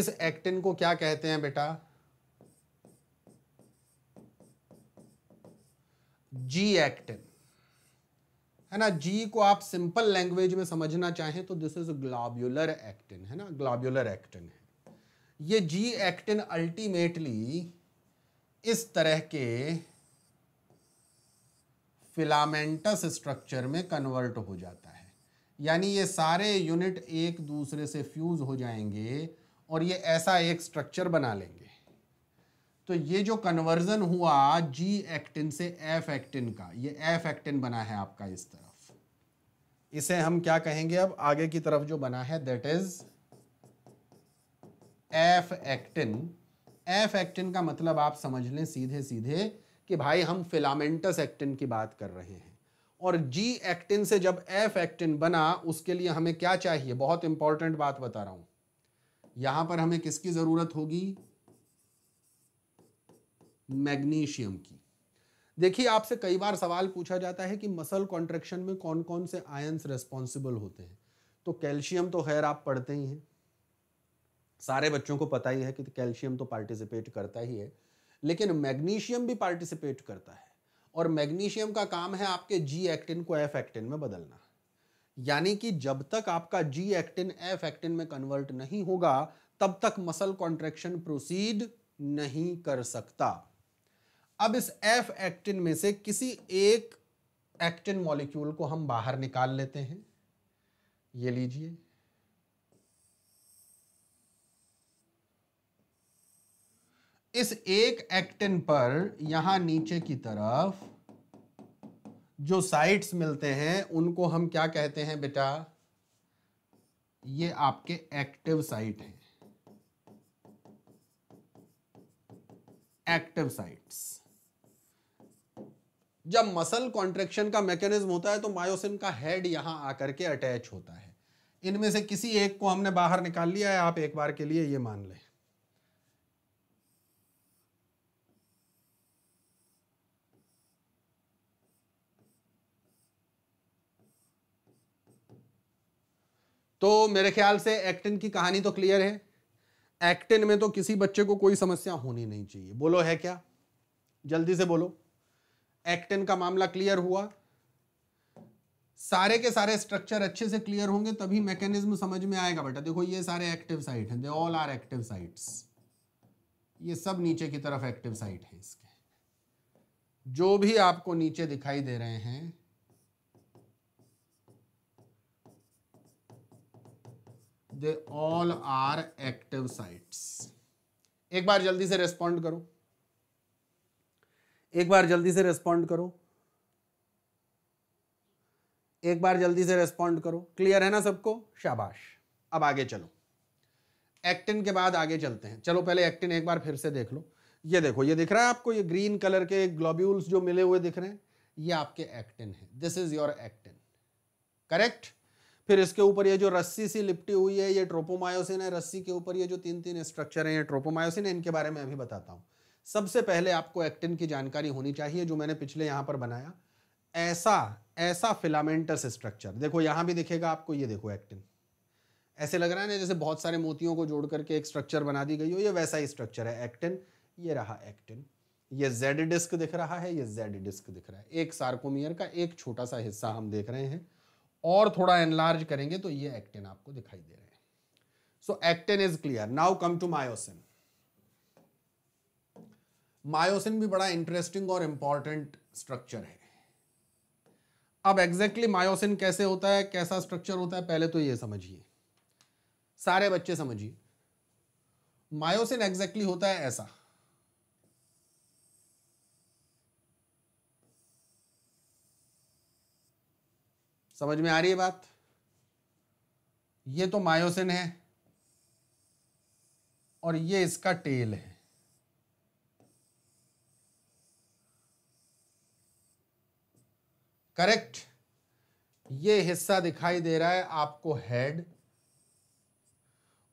A: इस एक्टिन को क्या कहते हैं बेटा जी एक्टिन है ना जी को आप सिंपल लैंग्वेज में समझना चाहें तो दिस इज ग्लोब्यूलर एक्टिन है ना ग्लोब्यूलर एक्टिन है ये जी एक्टिन अल्टीमेटली इस तरह के फिलामेंटस स्ट्रक्चर में कन्वर्ट हो जाता है यानी ये सारे यूनिट एक दूसरे से फ्यूज हो जाएंगे और ये ऐसा एक स्ट्रक्चर बना लेंगे तो ये जो कन्वर्जन हुआ जी एक्टिन से एफ एक्टिन का ये एफ एक्टिन बना है आपका इस तरफ इसे हम क्या कहेंगे अब आगे की तरफ जो बना है that is F actin F actin का मतलब आप समझ लें सीधे सीधे कि भाई हम फिलामेंटस एक्टिन की बात कर रहे हैं और जी एक्टिन से जब एफ एक्टिन बना उसके लिए हमें क्या चाहिए बहुत इंपॉर्टेंट बात बता रहा हूं यहां पर हमें किसकी जरूरत होगी मैग्नीशियम की देखिए आपसे कई बार सवाल पूछा जाता है कि मसल कॉन्ट्रेक्शन में कौन कौन से आयंस रेस्पॉन्सिबल होते हैं तो कैल्शियम तो खैर आप पढ़ते ही हैं सारे बच्चों को पता ही है कि कैल्शियम तो पार्टिसिपेट करता ही है लेकिन मैग्नीशियम भी पार्टिसिपेट करता है और मैग्नीशियम का काम है आपके जी एक्टिन को एफ एक्टिन में बदलना यानी कि जब तक आपका जी एक्टिन एफ एक्टिन में कन्वर्ट नहीं होगा तब तक मसल कॉन्ट्रेक्शन प्रोसीड नहीं कर सकता अब इस एफ एक्टिन में से किसी एक एक्टिन मॉलिक्यूल को हम बाहर निकाल लेते हैं ये लीजिए इस एक एक्टिन पर यहां नीचे की तरफ जो साइट्स मिलते हैं उनको हम क्या कहते हैं बेटा ये आपके एक्टिव साइट हैं एक्टिव साइट्स जब मसल कॉन्ट्रेक्शन का मैकेनिज्म होता है तो मायोसिन का हेड यहां आकर के अटैच होता है इनमें से किसी एक को हमने बाहर निकाल लिया है आप एक बार के लिए ये मान लें तो मेरे ख्याल से एक्टिन की कहानी तो क्लियर है एक्टिन में तो किसी बच्चे को कोई समस्या होनी नहीं चाहिए बोलो है क्या जल्दी से बोलो एक्टिन का मामला क्लियर हुआ सारे के सारे स्ट्रक्चर अच्छे से क्लियर होंगे तभी मैकेनिज्म समझ में आएगा बेटा देखो ये सारे एक्टिव साइट हैं they all are active sites ये सब नीचे की तरफ एक्टिव साइट है इसके जो भी आपको नीचे दिखाई दे रहे हैं they all are active sites एक बार जल्दी से रेस्पॉन्ड करो एक बार जल्दी से रेस्पॉन्ड करो एक बार जल्दी से रेस्पॉन्ड करो क्लियर है ना सबको शाबाश अब आगे चलो एक्टिन के बाद आगे चलते हैं चलो पहले एक्टिन एक बार फिर से देख लो ये देखो ये दिख रहा है आपको ये ग्रीन कलर के ग्लोब्यूल्स जो मिले हुए दिख रहे हैं ये आपके एक्टिन है this is your actin correct फिर इसके ऊपर ये जो रस्सी सी लिपटी हुई है ये ट्रोपोमायोसिन है रस्सी के ऊपर ये जो तीन तीन स्ट्रक्चर हैं ये ट्रोपोमायोसिन है इनके बारे में अभी बताता हूँ सबसे पहले आपको एक्टिन की जानकारी होनी चाहिए जो मैंने पिछले यहाँ पर बनाया ऐसा ऐसा फिलामेंटस स्ट्रक्चर देखो यहाँ भी दिखेगा आपको ये देखो एक्टिन ऐसे लग रहा है ना जैसे बहुत सारे मोतियों को जोड़ करके एक स्ट्रक्चर बना दी गई हो ये वैसा ही स्ट्रक्चर है एक्टिन ये रहा एक्टिन ये जेड डिस्क दिख रहा है ये जेड डिस्क दिख रहा है एक सार्कोमियर का एक छोटा सा हिस्सा हम देख रहे हैं और थोड़ा एनलार्ज करेंगे तो ये एक्टेन आपको दिखाई दे रहे हैं so actin is clear now come to myosin myosin भी बड़ा इंटरेस्टिंग और इंपॉर्टेंट स्ट्रक्चर है अब एग्जैक्टली exactly मायोसिन कैसे होता है कैसा स्ट्रक्चर होता है पहले तो ये समझिए सारे बच्चे समझिए मायोसिन एग्जैक्टली exactly होता है ऐसा समझ में आ रही है बात ये तो मायोसिन है और ये इसका टेल है करेक्ट ये हिस्सा दिखाई दे रहा है आपको हेड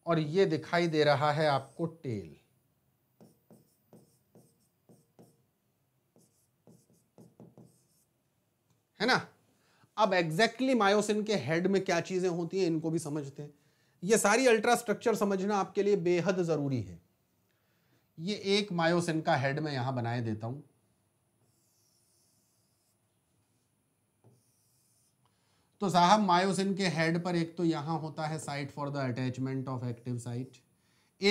A: और ये दिखाई दे रहा है आपको टेल है ना अब एग्जैक्टली मायोसिन के हेड में क्या चीज़ें होती हैं इनको भी समझते हैं ये सारी अल्ट्रा स्ट्रक्चर समझना आपके लिए बेहद ज़रूरी है ये एक मायोसिन का हेड मैं यहां बनाए देता हूं तो साहब मायोसिन के हेड पर एक तो यहां होता है site for the attachment of active site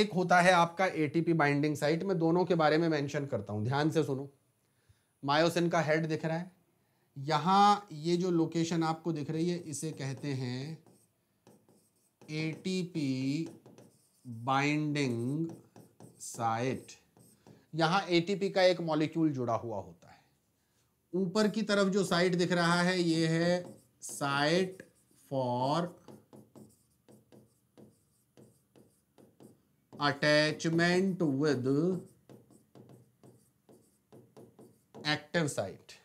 A: एक होता है आपका एटीपी बाइंडिंग साइट मैं दोनों के बारे में मेंशन करता हूं ध्यान से सुनो मायोसिन का हेड दिख रहा है यहां ये जो लोकेशन आपको दिख रही है इसे कहते हैं एटीपी बाइंडिंग साइट यहां एटीपी का एक मॉलिक्यूल जुड़ा हुआ होता है ऊपर की तरफ जो साइट दिख रहा है ये है site for attachment with active site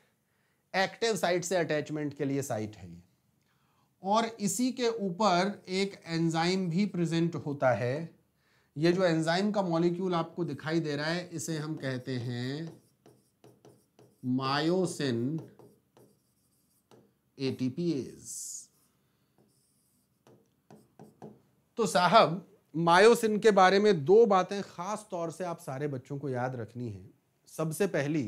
A: active site से अटैचमेंट के लिए साइट है ये और इसी के ऊपर एक एंजाइम भी प्रेजेंट होता है ये जो एंजाइम का मॉलिक्यूल आपको दिखाई दे रहा है इसे हम कहते हैं मायोसिन एटीपीएस तो साहब मायोसिन के बारे में दो बातें खास तौर से आप सारे बच्चों को याद रखनी है सबसे पहली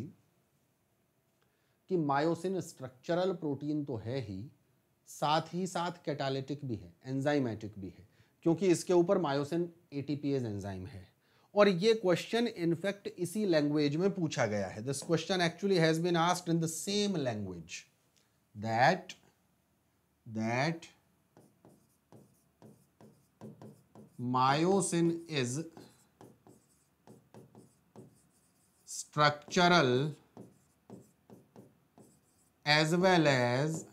A: कि मायोसिन स्ट्रक्चरल प्रोटीन तो है ही साथ ही साथ कैटालिटिक भी है एंजाइमेटिक भी है क्योंकि इसके ऊपर मायोसिन ए एंजाइम है और ये क्वेश्चन इनफैक्ट इसी लैंग्वेज में पूछा गया है this question actually has been asked in the same language that that myosin is structural as well as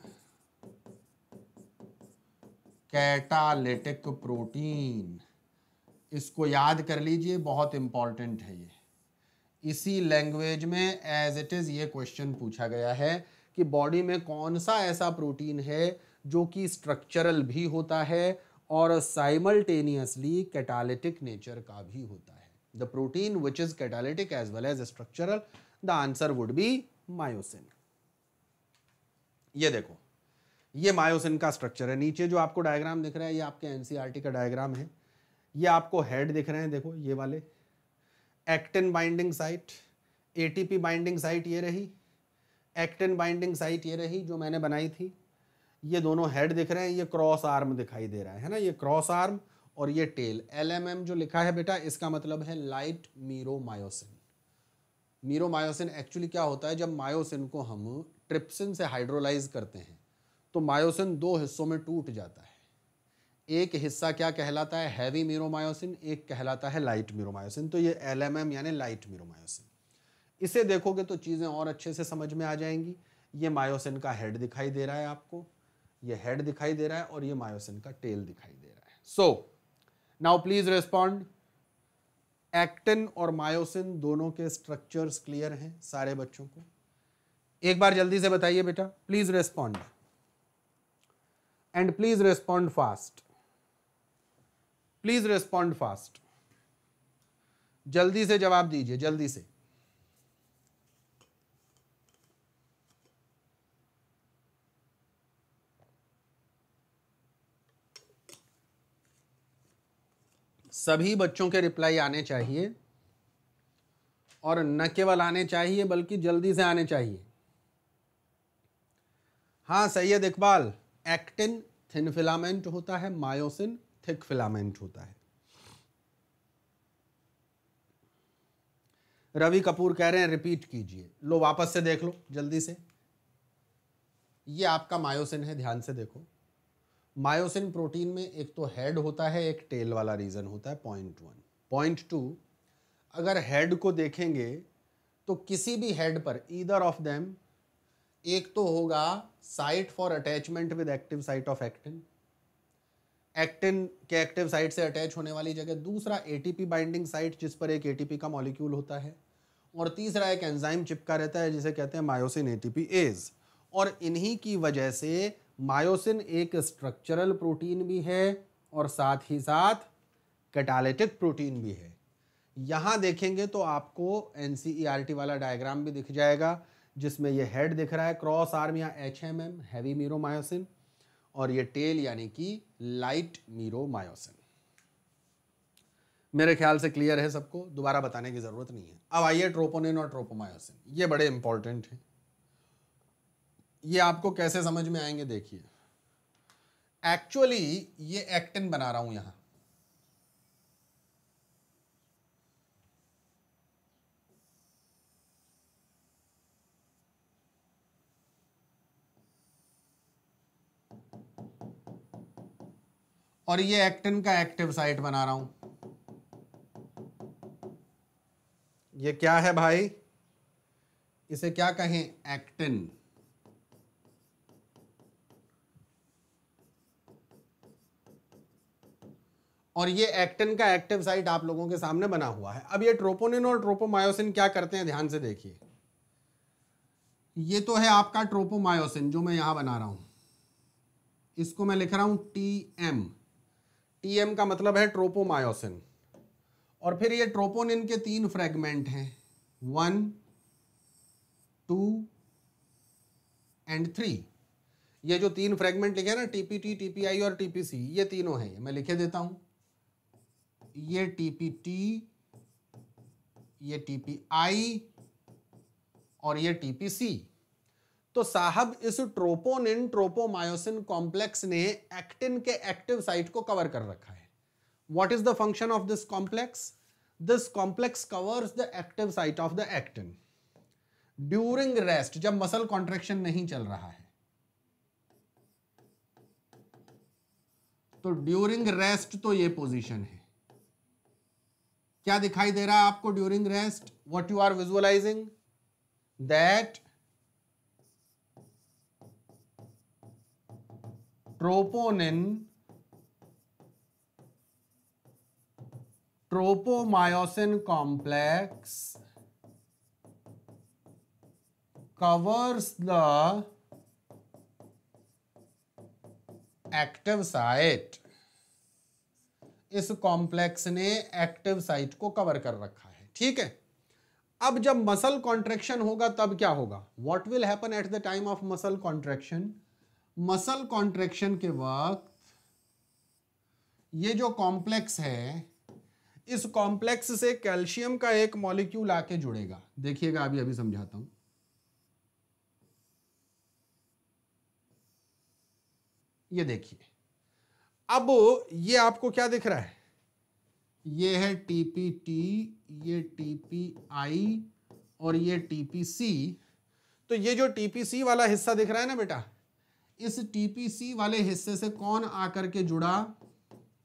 A: catalytic protein इसको याद कर लीजिए बहुत इंपॉर्टेंट है ये इसी लैंग्वेज में एज इट इज़ ये क्वेश्चन पूछा गया है कि बॉडी में कौन सा ऐसा प्रोटीन है जो कि स्ट्रक्चरल भी होता है और साइमल्टेनियसली कैटालिटिक नेचर का भी होता है the protein which is catalytic as well as structural the answer would be myosin ये देखो ये मायोसिन का स्ट्रक्चर है नीचे जो आपको डायग्राम दिख रहा है ये आपके एनसीईआरटी e का डायग्राम है ये आपको हेड दिख रहे हैं देखो ये वाले actin binding site ATP binding site ये रही एक्टिन बाइंडिंग साइट ये रही जो मैंने बनाई थी ये दोनों हेड दिख रहे हैं ये क्रॉस आर्म दिखाई दे रहा है, ना ये क्रॉस आर्म और ये टेल एल जो लिखा है बेटा इसका मतलब है light meromyosin meromyosin actually क्या होता है जब मायोसिन को हम ट्रिप्सिन से हाइड्रोलाइज करते हैं तो मायोसिन दो हिस्सों में टूट जाता है एक हिस्सा क्या कहलाता है हैवी मीरोमायोसिन एक कहलाता है लाइट मीरोमायोसिन तो ये एल यानी लाइट मीरोमायोसिन इसे देखोगे तो चीज़ें और अच्छे से समझ में आ जाएंगी ये मायोसिन का हेड दिखाई दे रहा है आपको ये हेड दिखाई दे रहा है और ये मायोसिन का टेल दिखाई दे रहा है so now please respond actin और मायोसिन दोनों के स्ट्रक्चर्स क्लियर हैं सारे बच्चों को एक बार जल्दी से बताइए बेटा please respond and please respond fast please respond fast जल्दी से जवाब दीजिए जल्दी से सभी बच्चों के रिप्लाई आने चाहिए और न केवल आने चाहिए बल्कि जल्दी से आने चाहिए हाँ Syed Iqbal actin thin filament होता है मायोसिन थिक फिलामेंट होता है रवि कपूर कह रहे हैं रिपीट कीजिए लो वापस से देख लो जल्दी से ये आपका मायोसिन है ध्यान से देखो मायोसिन प्रोटीन में एक तो हेड होता है एक टेल वाला रीजन होता है पॉइंट वन पॉइंट टू अगर हेड को देखेंगे तो किसी भी हेड पर ईदर ऑफ देम एक तो होगा site for attachment with active site of actin actin के एक्टिव साइट से अटैच होने वाली जगह दूसरा एटीपी बाइंडिंग साइट जिस पर एक एटीपी का मॉलिक्यूल होता है और तीसरा एक एंजाइम चिपका रहता है जिसे कहते हैं मायोसिन एटीपी एज और इन्हीं की वजह से मायोसिन एक स्ट्रक्चरल प्रोटीन भी है और साथ ही साथ कैटालिटिक प्रोटीन भी है यहाँ देखेंगे तो आपको एन e वाला डायग्राम भी दिख जाएगा जिसमें ये हेड दिख रहा है क्रॉस आर्म या H M M heavy meromyosin और ये टेल यानी कि लाइट मीरोमायोसिन मेरे ख्याल से क्लियर है सबको दोबारा बताने की ज़रूरत नहीं है अब आइए ट्रोपोनिन और ट्रोपोमायोसिन ये बड़े इंपॉर्टेंट हैं ये आपको कैसे समझ में आएंगे देखिए एक्चुअली ये एक्टिन बना रहा हूं यहां और ये एक्टिन का एक्टिव साइट बना रहा हूं ये क्या है भाई इसे क्या कहें एक्टिन और ये एक्टिन का एक्टिव साइट आप लोगों के सामने बना हुआ है अब ये ट्रोपोनिन और ट्रोपोमायोसिन क्या करते हैं ध्यान से देखिए ये तो है आपका ट्रोपोमायोसिन जो मैं यहां बना रहा हूं इसको मैं लिख रहा हूं टी एम टीएम का मतलब है ट्रोपोमायोसिन और फिर ये ट्रोपोनिन के तीन फ्रेगमेंट हैं वन टू एंड थ्री ये जो तीन फ्रेगमेंट लिखे ना टीपीटी टीपीआई और टीपीसी ये तीनों हैं मैं लिखे देता हूं ये टीपीटी ये टीपीआई और ये टीपीसी तो साहब इस ट्रोपोनिन ट्रोपोमायोसिन कॉम्प्लेक्स ने एक्टिन के एक्टिव साइट को कवर कर रखा है what is the function of this complex this complex covers the active site of the actin during rest जब मसल कॉन्ट्रेक्शन नहीं चल रहा है तो ड्यूरिंग रेस्ट तो ये पोजीशन है क्या दिखाई दे रहा है आपको during rest what you are visualizing that troponin tropomyosin complex covers the active site इस कॉम्प्लेक्स ने एक्टिव साइट को कवर कर रखा है ठीक है अब जब मसल कॉन्ट्रेक्शन होगा तब क्या होगा what will happen at the time of muscle contraction muscle contraction के वक्त ये जो कॉम्प्लेक्स है इस कॉम्प्लेक्स से कैल्शियम का एक मॉलिक्यूल आके जुड़ेगा देखिएगा अभी अभी समझाता हूं ये देखिए अब ये आपको क्या दिख रहा है ये है टीपी टी ये टीपी आई और ये टीपीसी तो ये जो टीपीसी वाला हिस्सा दिख रहा है ना बेटा इस टीपीसी वाले हिस्से से कौन आकर के जुड़ा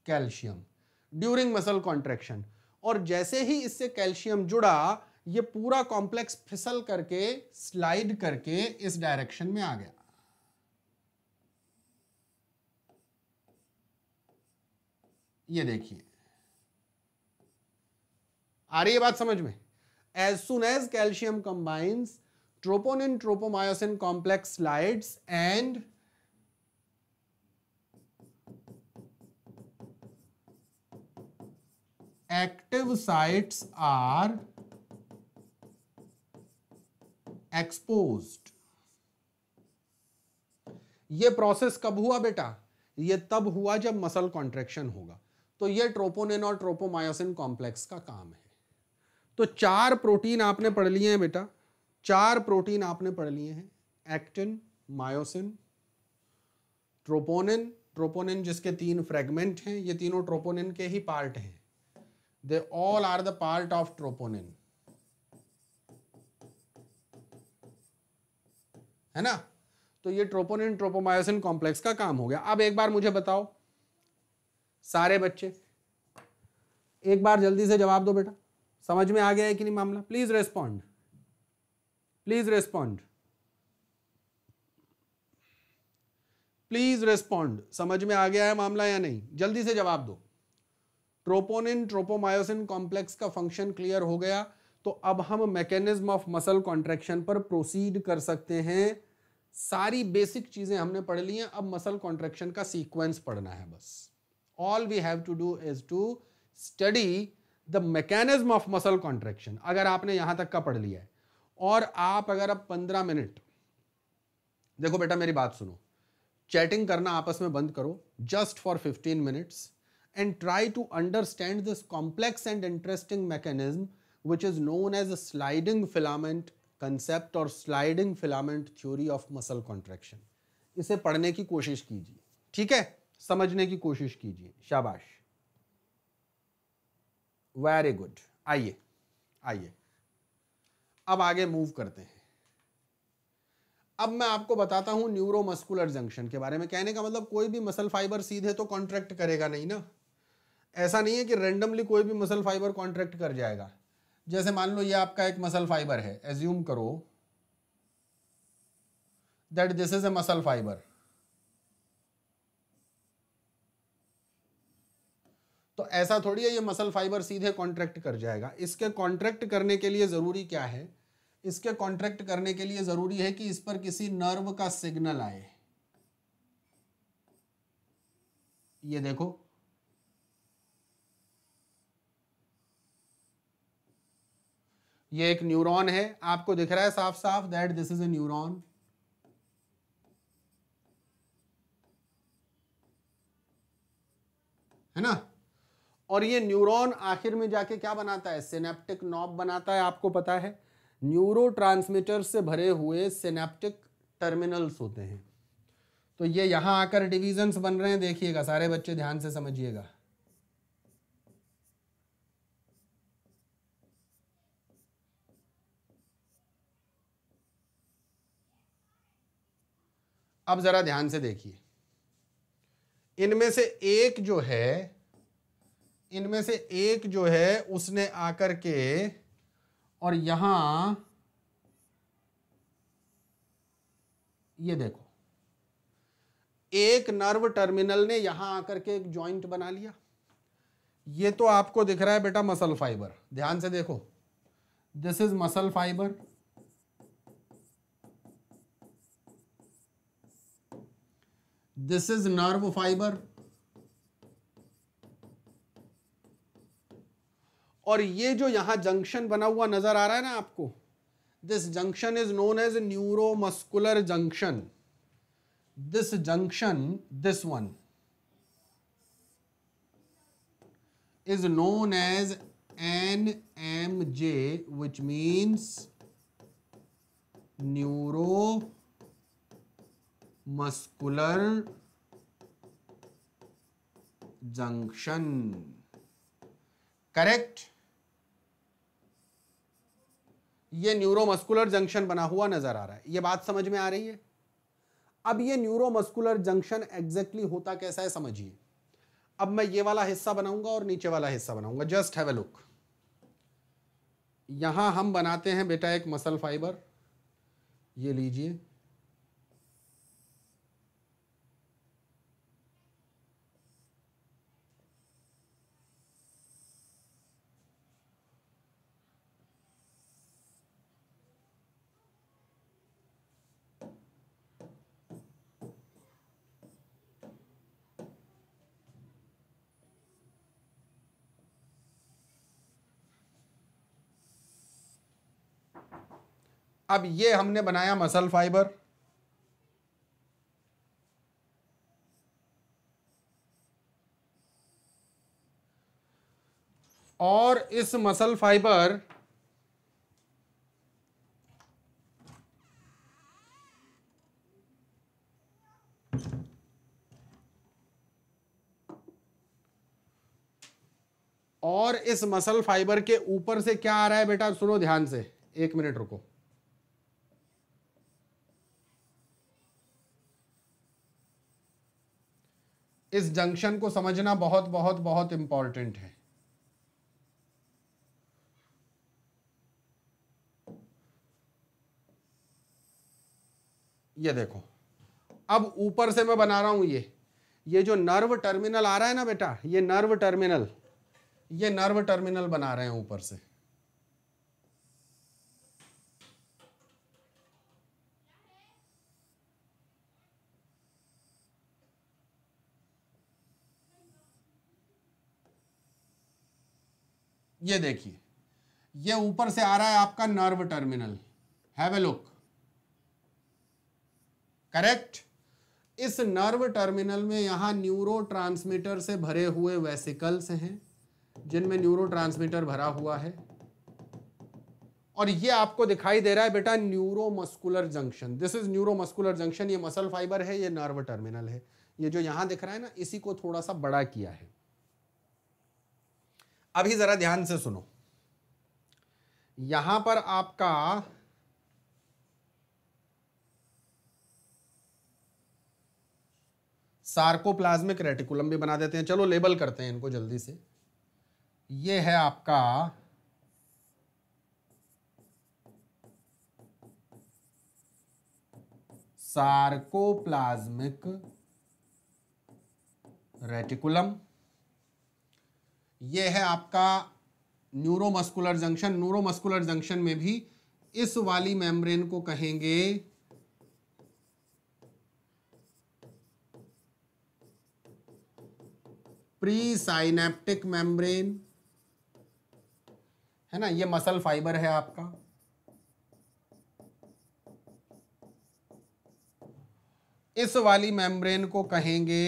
A: कैल्शियम ड्यूरिंग मसल कॉन्ट्रेक्शन और जैसे ही इससे कैल्शियम जुड़ा ये पूरा कॉम्प्लेक्स फिसल करके स्लाइड करके इस डायरेक्शन में आ गया ये देखिए आ रही है बात समझ में as soon as calcium combines troponin tropomyosin complex slides and active sites are exposed ये प्रोसेस कब हुआ बेटा ये तब हुआ जब मसल कॉन्ट्रेक्शन होगा तो ये ट्रोपोनिन और ट्रोपोमायोसिन कॉम्प्लेक्स का काम है तो चार प्रोटीन आपने पढ़ लिए हैं बेटा चार प्रोटीन आपने पढ़ लिए हैं एक्टिन मायोसिन ट्रोपोनिन ट्रोपोनिन जिसके तीन फ्रेगमेंट हैं ये तीनों ट्रोपोनिन के ही पार्ट हैं they all are the part of troponin है ना तो ये ट्रोपोनिन ट्रोपोमायोसिन कॉम्प्लेक्स का काम हो गया अब एक बार मुझे बताओ सारे बच्चे एक बार जल्दी से जवाब दो बेटा समझ में आ गया है कि नहीं मामला please respond please respond please respond समझ में आ गया है मामला या नहीं जल्दी से जवाब दो ट्रोपोनिन ट्रोपोमायोसिन कॉम्प्लेक्स का फंक्शन क्लियर हो गया तो अब हम मैकेनिज्म ऑफ मसल कॉन्ट्रेक्शन पर प्रोसीड कर सकते हैं सारी बेसिक चीजें हमने पढ़ ली हैं अब मसल कॉन्ट्रेक्शन का सीक्वेंस पढ़ना है बस all we have to do is to study the mechanism of muscle contraction अगर आपने यहां तक का पढ़ लिया है और आप अगर अब पंद्रह मिनट देखो बेटा मेरी बात सुनो चैटिंग करना आपस में बंद करो just for fifteen minutes and try to understand this complex and interesting mechanism which is known as a sliding filament concept or sliding filament theory of muscle contraction. इसे पढ़ने की कोशिश कीजिए ठीक है समझने की कोशिश कीजिए शाबाश वेरी गुड आइए आइए अब आगे मूव करते हैं अब मैं आपको बताता हूं न्यूरोमस्कुलर जंक्शन के बारे में कहने का मतलब कोई भी मसल फाइबर सीधे तो कॉन्ट्रैक्ट करेगा नहीं ना ऐसा नहीं है कि रेंडमली कोई भी मसल फाइबर कॉन्ट्रैक्ट कर जाएगा जैसे मान लो ये आपका एक मसल फाइबर है एज्यूम करो that this is a muscle fibre तो ऐसा थोड़ी है ये मसल फाइबर सीधे कॉन्ट्रैक्ट कर जाएगा इसके कॉन्ट्रैक्ट करने के लिए ज़रूरी क्या है इसके कॉन्ट्रैक्ट करने के लिए ज़रूरी है कि इस पर किसी नर्व का सिग्नल आए ये देखो ये एक न्यूरॉन है आपको दिख रहा है साफ साफ that this is a neuron है ना और ये न्यूरॉन आखिर में जाके क्या बनाता है सिनेप्टिक नॉब बनाता है आपको पता है न्यूरो से भरे हुए सिनेप्टिक टर्मिनल्स होते हैं तो ये यहां आकर डिविजन्स बन रहे हैं देखिएगा सारे बच्चे ध्यान से समझिएगा अब ज़रा ध्यान से देखिए इनमें से एक जो है इनमें से एक जो है उसने आकर के और यहां ये देखो एक नर्व टर्मिनल ने यहां आकर के एक जॉइंट बना लिया ये तो आपको दिख रहा है बेटा मसल फाइबर ध्यान से देखो this is muscle fibre this is nerve fiber और ये जो यहां जंक्शन बना हुआ नजर आ रहा है ना आपको this junction is known as neuromuscular junction this junction this one is known as N M J which means neuro muscular junction correct ये न्यूरोमस्कुलर जंक्शन बना हुआ नजर आ रहा है ये बात समझ में आ रही है अब ये न्यूरोमस्कुलर जंक्शन एग्जैक्टली होता कैसा है समझिए अब मैं ये वाला हिस्सा बनाऊंगा और नीचे वाला हिस्सा बनाऊंगा जस्ट हैव अ लुक यहां हम बनाते हैं बेटा एक मसल फाइबर ये लीजिए अब ये हमने बनाया मसल फाइबर और इस मसल फाइबर और इस मसल फाइबर के ऊपर से क्या आ रहा है बेटा सुनो ध्यान से एक मिनट रुको इस जंक्शन को समझना बहुत बहुत बहुत इंपॉर्टेंट है ये देखो अब ऊपर से मैं बना रहा हूं ये ये जो नर्व टर्मिनल आ रहा है ना बेटा ये नर्व टर्मिनल ये नर्व टर्मिनल बना रहे हैं ऊपर से ये देखिए ये ऊपर से आ रहा है आपका nerve terminal have a look correct इस नर्व टर्मिनल में यहां न्यूरो ट्रांसमीटर से भरे हुए वेसिकल्स हैं जिनमें न्यूरो ट्रांसमीटर भरा हुआ है और ये आपको दिखाई दे रहा है बेटा neuromuscular junction this is neuromuscular junction ये मसल फाइबर है ये नर्व टर्मिनल है ये जो यहां दिख रहा है ना इसी को थोड़ा सा बड़ा किया है अभी ज़रा ध्यान से सुनो यहां पर आपका सार्कोप्लाज्मिक रेटिकुलम भी बना देते हैं चलो लेबल करते हैं इनको जल्दी से ये है आपका सार्कोप्लाज्मिक रेटिकुलम ये है आपका न्यूरोमस्कुलर जंक्शन न्यूरोमस्कुलर जंक्शन में भी इस वाली मेम्ब्रेन को कहेंगे प्री साइनेप्टिक मेम्ब्रेन है ना ये मसल फाइबर है आपका इस वाली मेम्ब्रेन को कहेंगे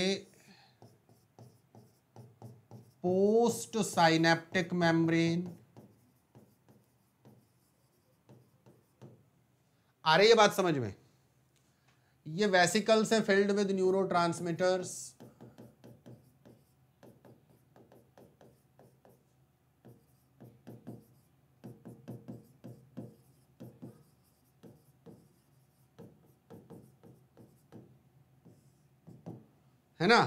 A: पोस्ट साइनेप्टिक मेम्ब्रेन आ रही है बात समझ में ये वेसिकल से फिल्ड विद न्यूरो ट्रांसमीटर्स है ना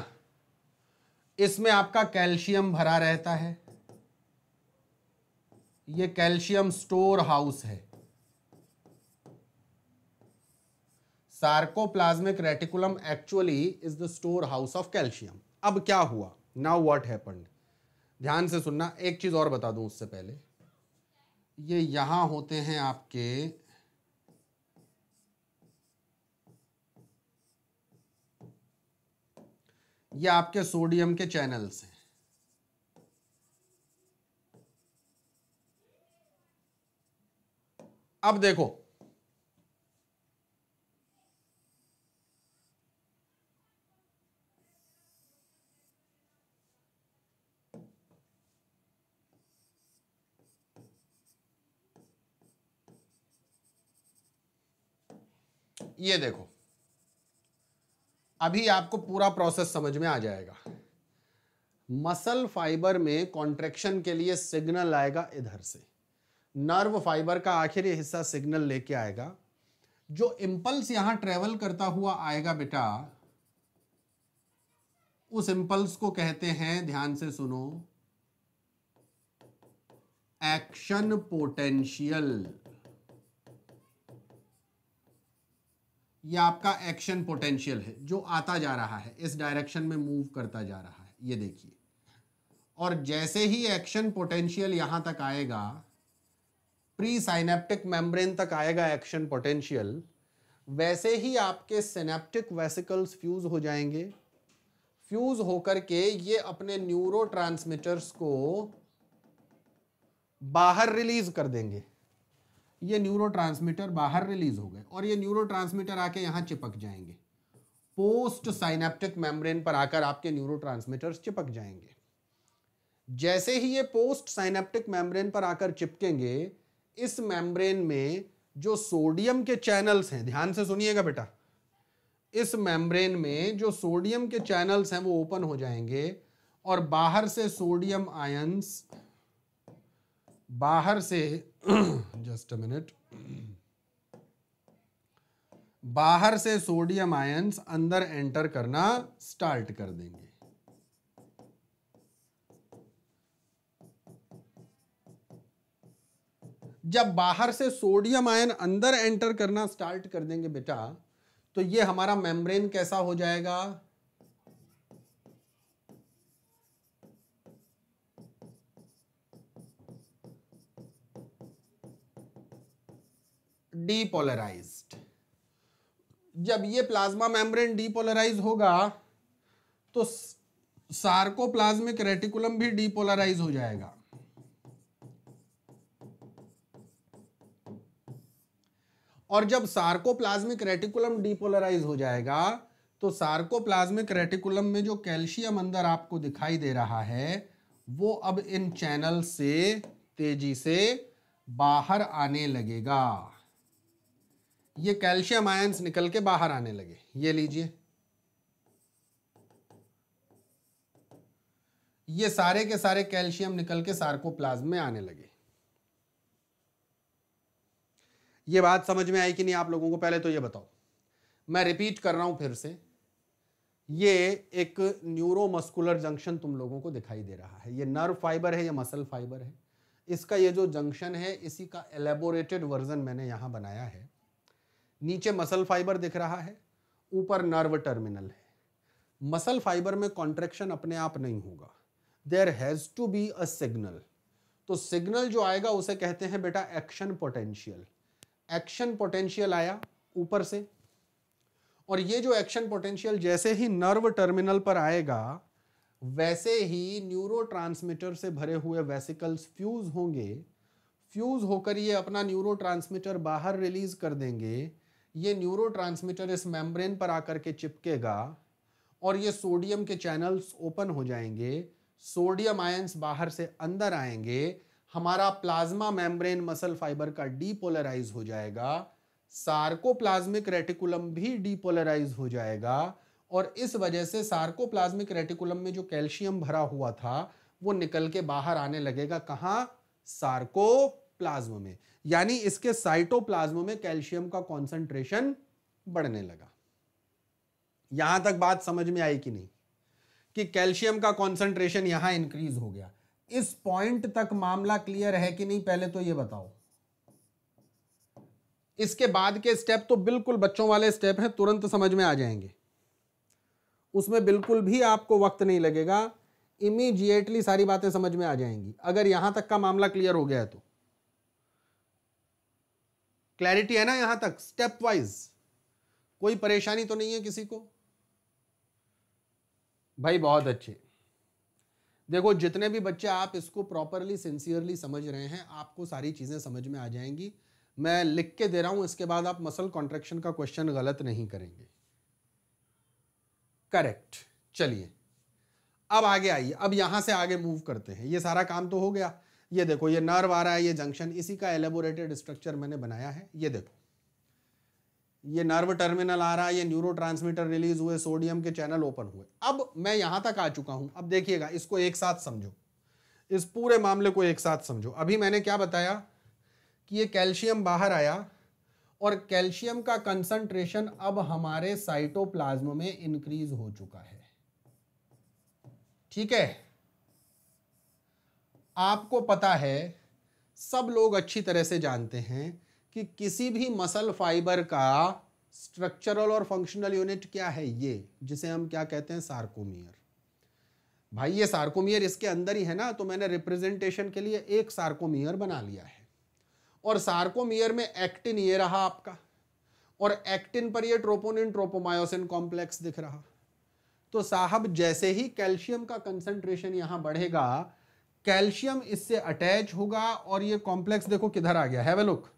A: इसमें आपका कैल्शियम भरा रहता है यह कैल्शियम स्टोर हाउस है sarcoplasmic reticulum actually is the store house of calcium अब क्या हुआ नाउ व्हाट हैपन्ड ध्यान से सुनना एक चीज और बता दूं उससे पहले ये यहां होते हैं आपके ये आपके सोडियम के चैनल्स हैं अब देखो ये देखो अभी आपको पूरा प्रोसेस समझ में आ जाएगा मसल फाइबर में कॉन्ट्रेक्शन के लिए सिग्नल आएगा इधर से नर्व फाइबर का आखिरी हिस्सा सिग्नल लेके आएगा जो इंपल्स यहां ट्रेवल करता हुआ आएगा बेटा उस इंपल्स को कहते हैं ध्यान से सुनो एक्शन पोटेंशियल ये आपका एक्शन पोटेंशियल है जो आता जा रहा है इस डायरेक्शन में मूव करता जा रहा है ये देखिए और जैसे ही एक्शन पोटेंशियल यहाँ तक आएगा प्री साइनेप्टिक मेम्ब्रेन तक आएगा एक्शन पोटेंशियल वैसे ही आपके सिनेप्टिक वेसिकल्स फ्यूज हो जाएंगे फ्यूज होकर के ये अपने न्यूरो को बाहर रिलीज कर देंगे ये न्यूरो बाहर रिलीज हो गए और ये न्यूरो आके यहाँ चिपक जाएंगे पोस्ट साइनेप्टिक मेम्ब्रेन पर आकर आपके न्यूरो चिपक जाएंगे जैसे ही ये पोस्ट साइनेप्टिक मेम्ब्रेन पर आकर चिपकेंगे इस मेम्ब्रेन में जो सोडियम के चैनल्स हैं ध्यान से सुनिएगा बेटा इस मेम्ब्रेन में जो सोडियम के चैनल्स हैं वो ओपन हो जाएंगे और बाहर से सोडियम आयंस बाहर से जस्ट अ मिनट बाहर से सोडियम आयंस अंदर एंटर करना स्टार्ट कर देंगे जब बाहर से सोडियम आयन अंदर एंटर करना स्टार्ट कर देंगे बेटा तो ये हमारा मेम्ब्रेन कैसा हो जाएगा डीपोलराइज जब ये प्लाज्मा मेम्ब्रेन डीपोलराइज होगा तो सार्कोप्लाज्मिक रेटिकुलम भी डीपोलराइज हो जाएगा और जब सार्कोप्लाज्मिक रेटिकुलम डीपोलराइज हो जाएगा तो सार्कोप्लाज्मिक रेटिकुलम में जो कैल्शियम अंदर आपको दिखाई दे रहा है वो अब इन चैनल से तेजी से बाहर आने लगेगा ये कैल्शियम आयंस निकल के बाहर आने लगे ये लीजिए ये सारे के सारे कैल्शियम निकल के सार्कोप्लाज्म में आने लगे ये बात समझ में आई कि नहीं आप लोगों को पहले तो ये बताओ मैं रिपीट कर रहा हूं फिर से ये एक न्यूरोमस्कुलर जंक्शन तुम लोगों को दिखाई दे रहा है ये नर्व फाइबर है या मसल फाइबर है इसका ये जो जंक्शन है इसी का एलेबोरेटेड वर्जन मैंने यहां बनाया है नीचे मसल फाइबर दिख रहा है ऊपर नर्व टर्मिनल है मसल फाइबर में कॉन्ट्रेक्शन अपने आप नहीं होगा there has to be a signal तो सिग्नल जो आएगा उसे कहते हैं बेटा एक्शन पोटेंशियल एक्शन पोटेंशियल आया ऊपर से और ये जो एक्शन पोटेंशियल जैसे ही नर्व टर्मिनल पर आएगा वैसे ही न्यूरो से भरे हुए वेसिकल्स फ्यूज होंगे फ्यूज होकर ये अपना न्यूरो बाहर रिलीज कर देंगे ये न्यूरो इस मेम्ब्रेन पर आकर के चिपकेगा और ये सोडियम के चैनल्स ओपन हो जाएंगे सोडियम आयंस बाहर से अंदर आएंगे हमारा प्लाज्मा मेम्ब्रेन मसल फाइबर का डीपोलराइज हो जाएगा सार्कोप्लाज्मिक रेटिकुलम भी डीपोलराइज हो जाएगा और इस वजह से सार्कोप्लाज्मिक रेटिकुलम में जो कैल्शियम भरा हुआ था वो निकल के बाहर आने लगेगा कहाँ सार्कोप्लाज्म में यानी इसके साइटोप्लाज्म में कैल्शियम का कॉन्सेंट्रेशन बढ़ने लगा यहां तक बात समझ में आई कि नहीं कि कैल्शियम का कॉन्सेंट्रेशन यहां इंक्रीज हो गया इस पॉइंट तक मामला क्लियर है कि नहीं पहले तो यह बताओ इसके बाद के स्टेप तो बिल्कुल बच्चों वाले स्टेप हैं तुरंत समझ में आ जाएंगे उसमें बिल्कुल भी आपको वक्त नहीं लगेगा इमीजिएटली सारी बातें समझ में आ जाएंगी अगर यहां तक का मामला क्लियर हो गया है तो क्लैरिटी है ना यहां तक स्टेप वाइज कोई परेशानी तो नहीं है किसी को भाई बहुत अच्छे देखो जितने भी बच्चे आप इसको प्रॉपरली सिंसियरली समझ रहे हैं आपको सारी चीज़ें समझ में आ जाएंगी मैं लिख के दे रहा हूं इसके बाद आप मसल कॉन्ट्रेक्शन का क्वेश्चन गलत नहीं करेंगे करेक्ट चलिए अब आगे आइए अब यहां से आगे मूव करते हैं ये सारा काम तो हो गया ये देखो ये नर्व आ रहा है ये जंक्शन इसी का एलेबोरेटेड स्ट्रक्चर मैंने बनाया है ये देखो ये नर्व टर्मिनल आ रहा है ये न्यूरो रिलीज हुए सोडियम के चैनल ओपन हुए अब मैं यहां तक आ चुका हूं अब देखिएगा इसको एक साथ समझो इस पूरे मामले को एक साथ समझो अभी मैंने क्या बताया कि ये कैल्शियम बाहर आया और कैल्शियम का कंसंट्रेशन अब हमारे साइटोप्लाज्म में इंक्रीज हो चुका है ठीक है आपको पता है सब लोग अच्छी तरह से जानते हैं कि किसी भी मसल फाइबर का स्ट्रक्चरल और फंक्शनल यूनिट क्या है ये जिसे हम क्या कहते हैं सार्कोमियर भाई ये सार्कोमियर इसके अंदर ही है ना तो मैंने रिप्रेजेंटेशन के लिए एक सार्कोमियर बना लिया है और सार्कोमियर में एक्टिन ये रहा आपका और एक्टिन पर ये ट्रोपोनिन ट्रोपोमायोसिन कॉम्प्लेक्स दिख रहा तो साहब जैसे ही कैल्शियम का कंसंट्रेशन यहां बढ़ेगा कैल्शियम इससे अटैच होगा और ये कॉम्प्लेक्स देखो किधर आ गया है वे लुक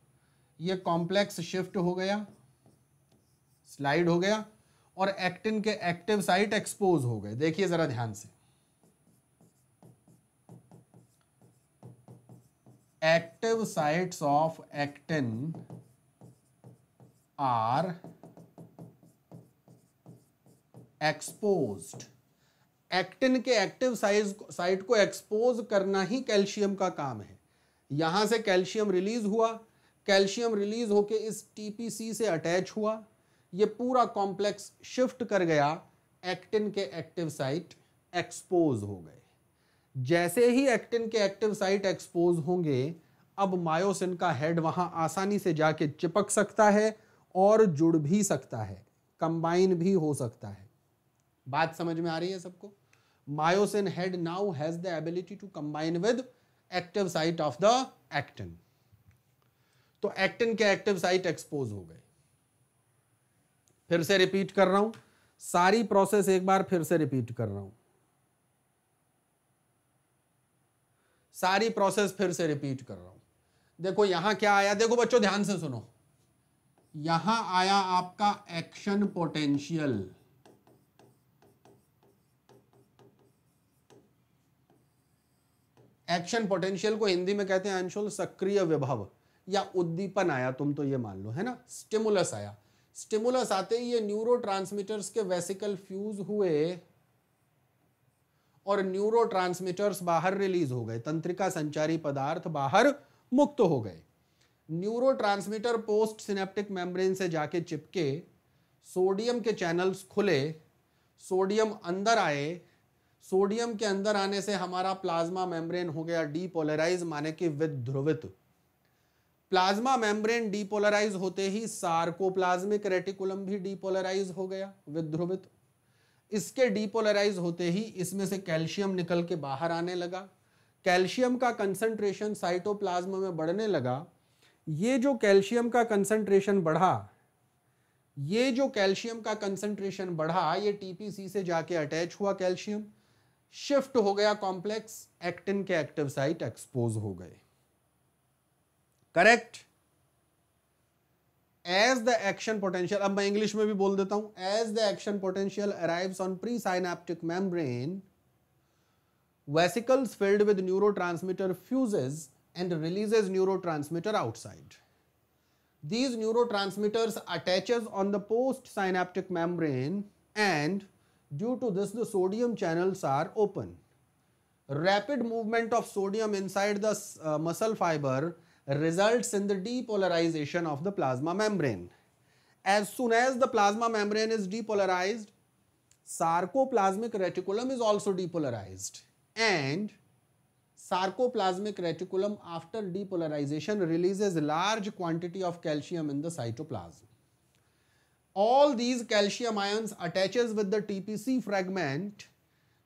A: ये कॉम्प्लेक्स शिफ्ट हो गया स्लाइड हो गया और एक्टिन के एक्टिव साइट एक्सपोज हो गए देखिए जरा ध्यान से active sites of actin are exposed actin के एक्टिव साइज साइट को एक्सपोज करना ही कैल्शियम का काम है यहाँ से कैल्शियम रिलीज हुआ कैल्शियम रिलीज होके इस टीपीसी से अटैच हुआ ये पूरा कॉम्प्लेक्स शिफ्ट कर गया एक्टिन के एक्टिव साइट एक्सपोज हो गए जैसे ही एक्टिन के एक्टिव साइट एक्सपोज होंगे अब मायोसिन का हेड वहाँ आसानी से जाके चिपक सकता है और जुड़ भी सकता है कंबाइन भी हो सकता है बात समझ में आ रही है सबको myosin head now has the ability to combine with active site of the actin तो एक्टिन के एक्टिव साइट एक्सपोज हो गए फिर से रिपीट कर रहा हूं सारी प्रोसेस एक बार फिर से रिपीट कर रहा हूं सारी प्रोसेस फिर से रिपीट कर रहा हूं देखो यहां क्या आया देखो बच्चों ध्यान से सुनो यहां आया आपका एक्शन पोटेंशियल एक्शन पोटेंशियल को हिंदी में कहते हैं अंशुल सक्रिय विभव या उद्दीपन आया तुम तो ये मान लो है ना स्टिमुलस आया स्टिमुलस आते ही ये न्यूरो के वेसिकल फ्यूज हुए और न्यूरो बाहर रिलीज हो गए तंत्रिका संचारी पदार्थ बाहर मुक्त हो गए neurotransmitter post synaptic membrane से जाके चिपके सोडियम के चैनल्स खुले सोडियम अंदर आए सोडियम के अंदर आने से हमारा प्लाज्मा मेम्ब्रेन हो गया डीपोलराइज माने कि विध्रुवित प्लाज्मा मेम्ब्रेन डीपोलराइज होते ही सार्कोप्लाज्मिक रेटिकुलम भी डीपोलराइज हो गया विध्रुवित इसके डीपोलराइज होते ही इसमें से कैल्शियम निकल के बाहर आने लगा कैल्शियम का कंसंट्रेशन साइटोप्लाज्म में बढ़ने लगा ये जो कैल्शियम का कंसंट्रेशन बढ़ा ये जो कैल्शियम का कंसंट्रेशन बढ़ा ये टीपीसी से जाके अटैच हुआ कैल्शियम शिफ्ट हो गया कॉम्प्लेक्स एक्टिन के एक्टिव साइट एक्सपोज हो गए correct as the action potential अब मैं इंग्लिश में भी बोल देता हूं as the action potential arrive on pre synaptic membrane vesicles filled with neurotransmitter fuses and releases neurotransmitter outside these neurotransmitters attaches on the post synaptic membrane and Due to this, the sodium channels are open. Rapid movement of sodium inside the uh, muscle fiber results in the depolarization of the plasma membrane. As soon as the plasma membrane is depolarized, sarcoplasmic reticulum is also depolarized and sarcoplasmic reticulum after depolarization releases large quantity of calcium in the cytoplasm. all these calcium ions attaches with the TPC fragment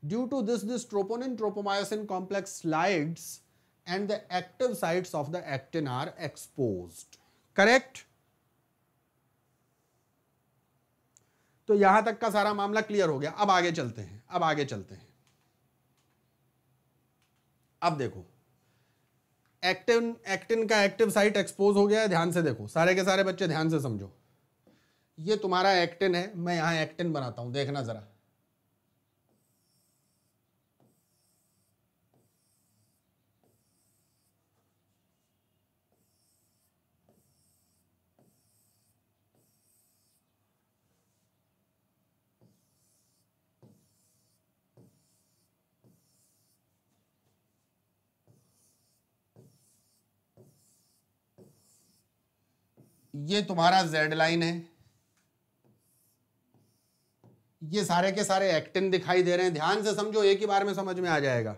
A: due to this this troponin tropomyosin complex slides and the active sites of the actin are exposed correct तो यहां तक का सारा मामला clear हो गया अब आगे चलते हैं अब आगे चलते हैं अब देखो एक्टिन एक्टिन का एक्टिव साइट एक्सपोज हो गया है ध्यान से देखो सारे के सारे बच्चे ध्यान से समझो ये तुम्हारा एक्टिन है मैं यहां एक्टिन बनाता हूं देखना जरा ये तुम्हारा जेड लाइन है ये सारे के सारे एक्टिन दिखाई दे रहे हैं ध्यान से समझो एक ही बार में समझ में आ जाएगा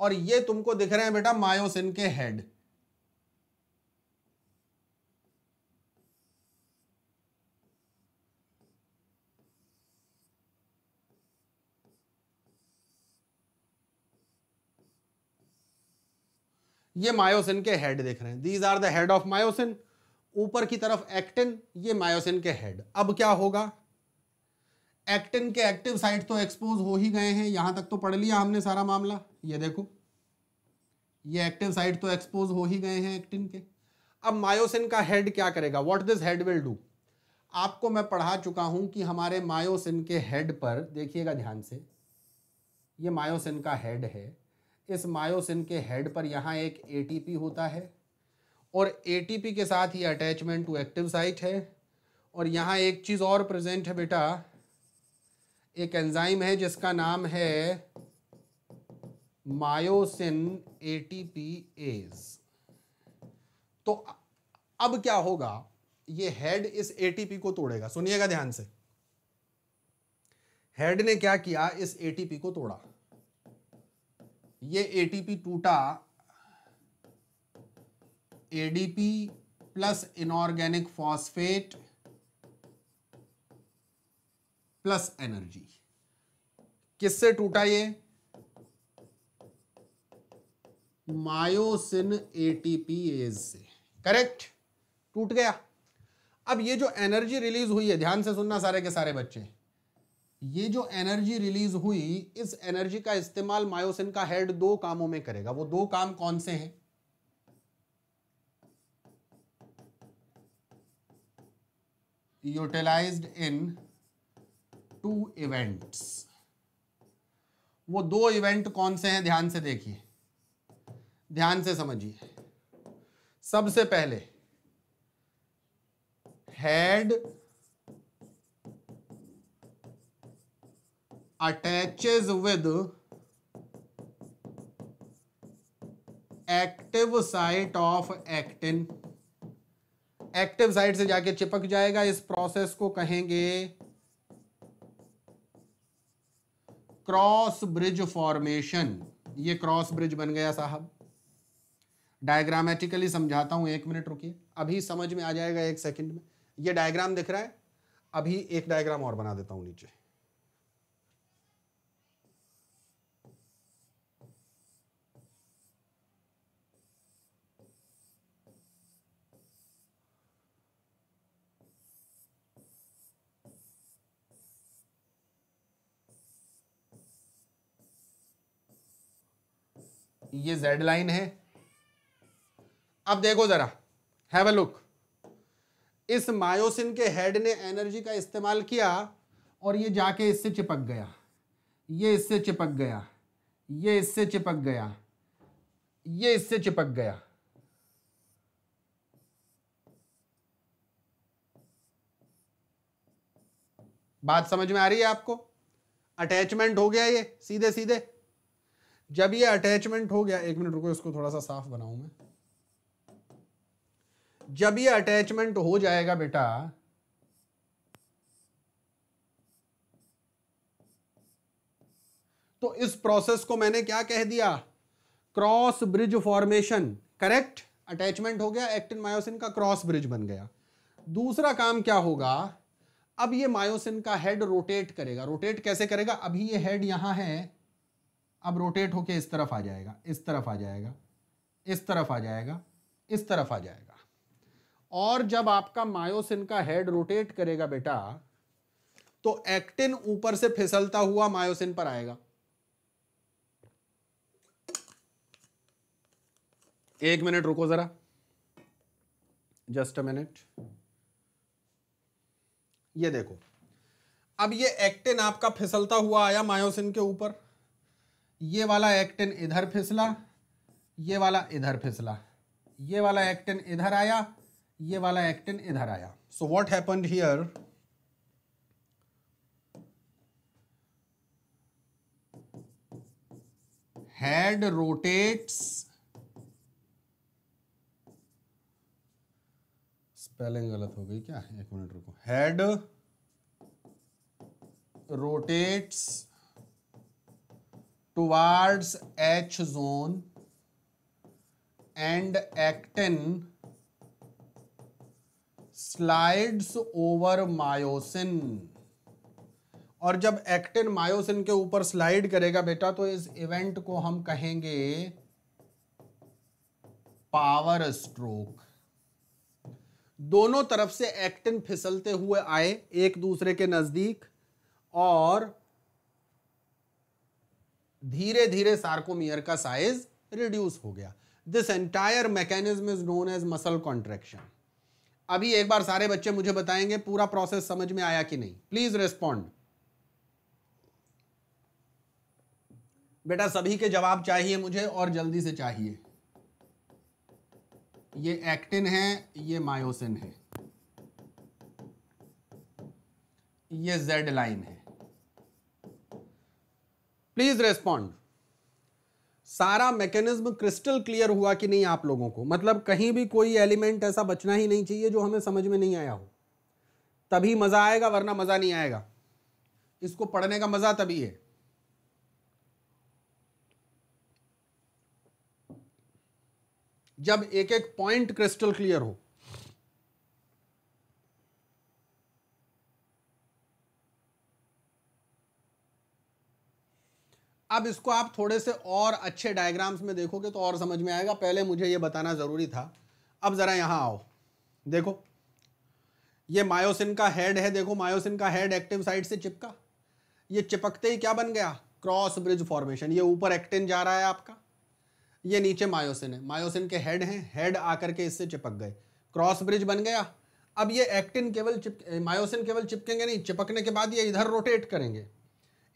A: और ये तुमको दिख रहे हैं बेटा मायोसिन के हेड ये मायोसिन के हेड दिख रहे हैं these are the head of myosin ऊपर की तरफ एक्टिन ये मायोसिन के हेड अब क्या होगा एक्टिन के एक्टिव साइट तो एक्सपोज हो ही गए हैं यहां तक तो पढ़ लिया हमने सारा मामला ये देखो ये एक्टिव साइट तो एक्सपोज हो ही गए हैं एक्टिन के अब मायोसिन का हेड क्या करेगा what this head will do आपको मैं पढ़ा चुका हूं कि हमारे मायोसिन के हेड पर देखिएगा ध्यान से ये मायोसिन का हेड है इस मायोसिन के हेड पर यहाँ एक ए होता है और ए के साथ ये अटैचमेंट टू एक्टिव साइट है और यहाँ एक चीज़ और प्रेजेंट है बेटा एक एंजाइम है जिसका नाम है मायोसिन एटीपीएज तो अब क्या होगा ये हेड इस एटीपी को तोड़ेगा सुनिएगा ध्यान से हेड ने क्या किया इस एटीपी को तोड़ा ये एटीपी टूटा ADP plus inorganic phosphate plus energy किससे टूटा ये मायोसिन एटीपीएज से करेक्ट टूट गया अब ये जो एनर्जी रिलीज हुई है ध्यान से सुनना सारे के सारे बच्चे ये जो एनर्जी रिलीज हुई इस एनर्जी का इस्तेमाल मायोसिन का हेड दो कामों में करेगा वो दो काम कौन से हैं यूटिलाइज्ड इन टू इवेंट्स वो दो इवेंट कौन से हैं ध्यान से देखिए ध्यान से समझिए सबसे पहले head attaches with active site of actin active site से जाके चिपक जाएगा इस प्रोसेस को कहेंगे क्रॉस ब्रिज फॉर्मेशन ये क्रॉस ब्रिज बन गया साहब डायग्रामेटिकली समझाता हूं एक मिनट रुकिए अभी समझ में आ जाएगा एक सेकंड में ये डायग्राम दिख रहा है अभी एक डायग्राम और बना देता हूं नीचे ये जेड लाइन है अब देखो जरा हैव अ लुक इस मायोसिन के हेड ने एनर्जी का इस्तेमाल किया और ये जाके इससे चिपक गया ये इससे चिपक गया ये इससे चिपक गया ये इससे चिपक गया बात समझ में आ रही है आपको अटैचमेंट हो गया ये सीधे सीधे जब ये अटैचमेंट हो गया एक मिनट रुको इसको थोड़ा सा साफ बनाऊ मैं जब ये अटैचमेंट हो जाएगा बेटा तो इस प्रोसेस को मैंने क्या कह दिया cross bridge formation correct attachment हो गया एक्टिन मायोसिन का क्रॉस ब्रिज बन गया दूसरा काम क्या होगा अब ये मायोसिन का हेड रोटेट करेगा रोटेट कैसे करेगा अभी ये हेड यहां है अब रोटेट होके इस तरफ आ जाएगा इस तरफ आ जाएगा इस तरफ आ जाएगा इस तरफ आ जाएगा और जब आपका मायोसिन का हेड रोटेट करेगा बेटा तो एक्टिन ऊपर से फिसलता हुआ मायोसिन पर आएगा एक मिनट रुको जरा जस्ट अ मिनट ये देखो अब ये एक्टिन आपका फिसलता हुआ आया मायोसिन के ऊपर ये वाला एक्टिन इधर फिसला ये वाला इधर फिसला ये वाला एक्टिन इधर आया ये वाला एक्टिन इधर आया so what happen here head rotates spelling गलत हो गई क्या एक मिनट रुको head rotates towards H zone and actin slides over myosin और जब एक्टिन मायोसिन के ऊपर स्लाइड करेगा बेटा तो इस इवेंट को हम कहेंगे पावर स्ट्रोक दोनों तरफ से एक्टिन फिसलते हुए आए एक दूसरे के नज़दीक और धीरे धीरे सार्कोमियर का साइज रिड्यूस हो गया this entire mechanism is known as muscle contraction अभी एक बार सारे बच्चे मुझे बताएंगे पूरा प्रोसेस समझ में आया कि नहीं प्लीज रेस्पॉन्ड बेटा सभी के जवाब चाहिए मुझे और जल्दी से चाहिए ये एक्टिन है ये मायोसिन है ये जेड लाइन है प्लीज रेस्पॉन्ड सारा मैकेनिज्म क्रिस्टल क्लियर हुआ कि नहीं आप लोगों को मतलब कहीं भी कोई एलिमेंट ऐसा बचना ही नहीं चाहिए जो हमें समझ में नहीं आया हो तभी मज़ा आएगा वरना मज़ा नहीं आएगा इसको पढ़ने का मज़ा तभी है जब एक एक पॉइंट क्रिस्टल क्लियर हो अब इसको आप थोड़े से और अच्छे डायग्राम्स में देखोगे तो और समझ में आएगा पहले मुझे ये बताना ज़रूरी था अब ज़रा यहाँ आओ देखो ये मायोसिन का हेड है देखो मायोसिन का हेड एक्टिव साइड से चिपका ये चिपकते ही क्या बन गया क्रॉस ब्रिज फॉर्मेशन ये ऊपर एक्टिन जा रहा है आपका ये नीचे मायोसिन है मायोसिन के हेड हैं हेड आकर के इससे चिपक गए क्रॉस ब्रिज बन गया अब ये एक्टिन केवल चिप मायोसिन केवल चिपकेंगे नहीं चिपकने के बाद ये इधर रोटेट करेंगे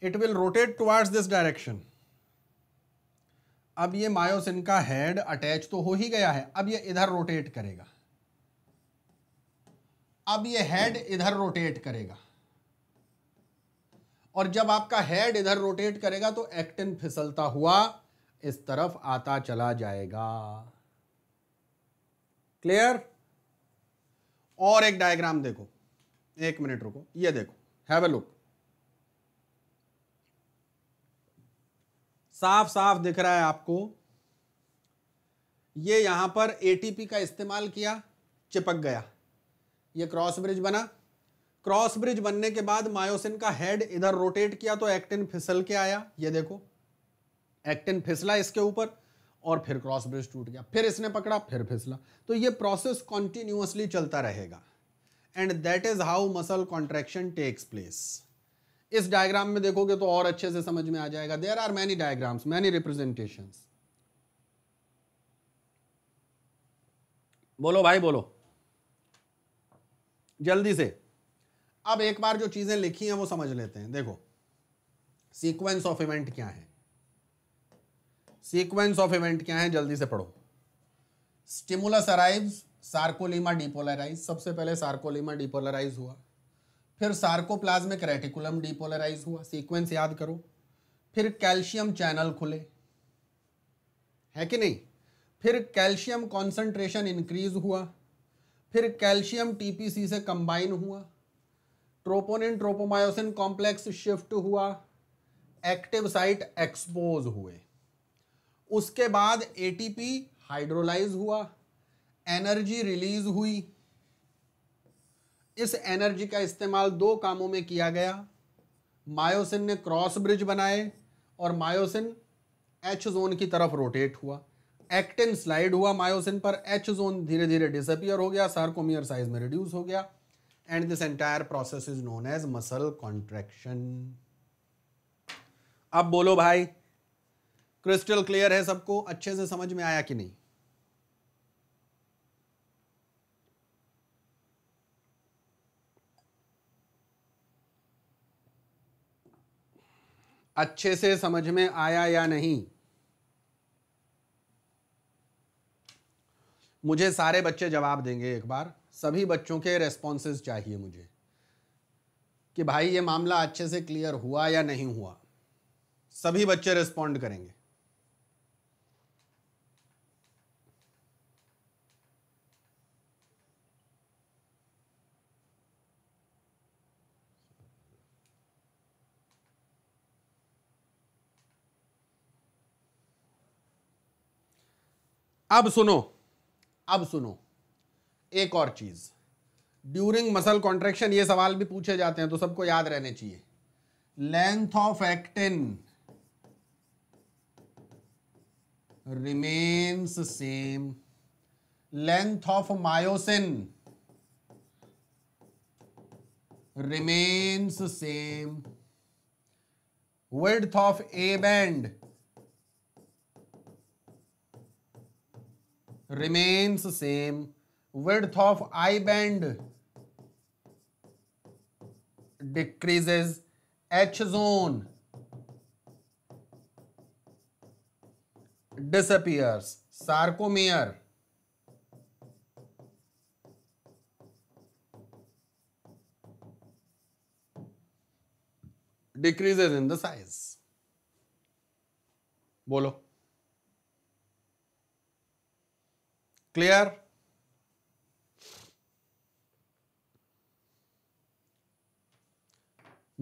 A: it will rotate towards this direction अब ये मायोसिन का हेड अटैच तो हो ही गया है अब ये इधर रोटेट करेगा अब ये हेड इधर रोटेट करेगा और जब आपका हेड इधर रोटेट करेगा तो एक्टिन फिसलता हुआ इस तरफ आता चला जाएगा क्लियर और एक डायग्राम देखो एक मिनट रुको ये देखो हैव ए लुक साफ साफ दिख रहा है आपको ये यहां पर एटीपी का इस्तेमाल किया चिपक गया ये क्रॉस ब्रिज बना क्रॉस ब्रिज बनने के बाद मायोसिन का हेड इधर रोटेट किया तो एक्टिन फिसल के आया ये देखो एक्टिन फिसला इसके ऊपर और फिर क्रॉस ब्रिज टूट गया फिर इसने पकड़ा फिर फिसला तो ये प्रोसेस कॉन्टिन्यूसली चलता रहेगा and that is how muscle contraction takes place इस डायग्राम में देखोगे तो और अच्छे से समझ में आ जाएगा there are many diagrams many representation बोलो भाई बोलो जल्दी से अब एक बार जो चीजें लिखी हैं वो समझ लेते हैं देखो सीक्वेंस ऑफ इवेंट क्या है सीक्वेंस ऑफ इवेंट क्या है जल्दी से पढ़ो स्टिमुलस अराइव्स सार्कोलीमा डिपोलराइज सबसे पहले सार्कोलीमा डिपोलराइज हुआ फिर सार्कोप्लाज्मिक रेटिकुलम डीपोलराइज हुआ सीक्वेंस याद करो फिर कैल्शियम चैनल खुले है कि नहीं फिर कैल्शियम कॉन्सेंट्रेशन इंक्रीज हुआ फिर कैल्शियम टीपीसी से कंबाइन हुआ ट्रोपोनिन ट्रोपोमायोसिन कॉम्प्लेक्स शिफ्ट हुआ एक्टिव साइट एक्सपोज हुए उसके बाद एटीपी हाइड्रोलाइज हुआ एनर्जी रिलीज हुई इस एनर्जी का इस्तेमाल दो कामों में किया गया मायोसिन ने क्रॉस ब्रिज बनाए और मायोसिन एच जोन की तरफ रोटेट हुआ एक्टिन स्लाइड हुआ मायोसिन पर एच जोन धीरे धीरे डिसअपियर हो गया सार्कोमियर साइज में रिड्यूस हो गया and this entire process is known as muscle contraction अब बोलो भाई क्रिस्टल क्लियर है सबको अच्छे से समझ में आया कि नहीं अच्छे से समझ में आया या नहीं मुझे सारे बच्चे जवाब देंगे एक बार सभी बच्चों के रेस्पॉन्सेज चाहिए मुझे कि भाई ये मामला अच्छे से क्लियर हुआ या नहीं हुआ सभी बच्चे रिस्पॉन्ड करेंगे अब सुनो अब सुनो एक और चीज ड्यूरिंग मसल कॉन्ट्रेक्शन ये सवाल भी पूछे जाते हैं तो सबको याद रहने चाहिए length of actin remains same length of myosin remains same width of A band remains same width of i band decreases h zone disappears sarcomere decreases in the size बोलो क्लियर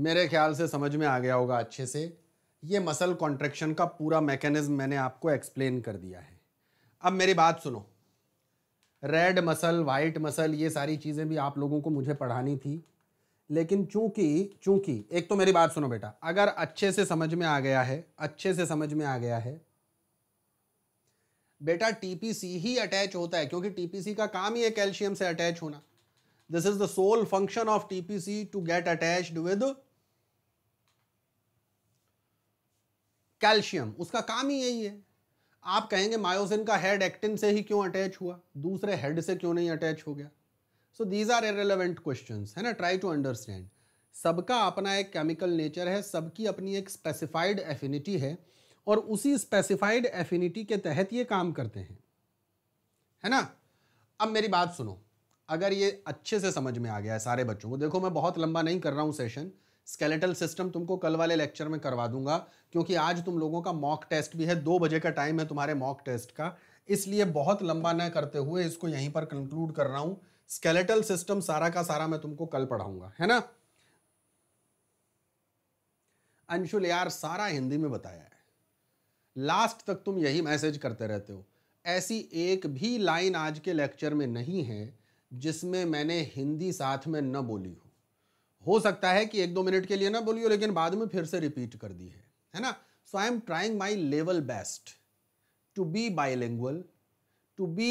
A: मेरे ख्याल से समझ में आ गया होगा अच्छे से ये मसल कॉन्ट्रेक्शन का पूरा मैकेनिज्म मैंने आपको एक्सप्लेन कर दिया है अब मेरी बात सुनो रेड मसल वाइट मसल ये सारी चीज़ें भी आप लोगों को मुझे पढ़ानी थी लेकिन चूंकि चूंकि एक तो मेरी बात सुनो बेटा अगर अच्छे से समझ में आ गया है अच्छे से समझ में आ गया है बेटा टीपीसी ही अटैच होता है क्योंकि टीपीसी का काम ही है कैल्शियम से अटैच होना this is the sole function of TPC to get attached with calcium उसका काम ही यही है आप कहेंगे मायोसिन का हेड एक्टिन से ही क्यों अटैच हुआ दूसरे हेड से क्यों नहीं अटैच हो गया so these are irrelevant question है ना ट्राई टू अंडरस्टैंड सबका अपना एक केमिकल नेचर है सबकी अपनी एक स्पेसिफाइड एफिनिटी है और उसी स्पेसिफाइड एफिनिटी के तहत ये काम करते हैं है ना अब मेरी बात सुनो अगर ये अच्छे से समझ में आ गया है सारे बच्चों को देखो मैं बहुत लंबा नहीं कर रहा हूँ सेशन स्केलेटल सिस्टम तुमको कल वाले लेक्चर में करवा दूंगा क्योंकि आज तुम लोगों का मॉक टेस्ट भी है दो बजे का टाइम है तुम्हारे मॉक टेस्ट का इसलिए बहुत लंबा न करते हुए इसको यहीं पर कंक्लूड कर रहा हूं स्केलेटल सिस्टम सारा का सारा मैं तुमको कल पढ़ाऊंगा है ना अंशुल यार सारा हिंदी में बताया है लास्ट तक तुम यही मैसेज करते रहते हो ऐसी एक भी लाइन आज के लेक्चर में नहीं है जिसमें मैंने हिंदी साथ में न बोली हो हो सकता है कि एक दो मिनट के लिए ना बोली हो लेकिन बाद में फिर से रिपीट कर दी है है ना so I am trying my level best to be lingual to be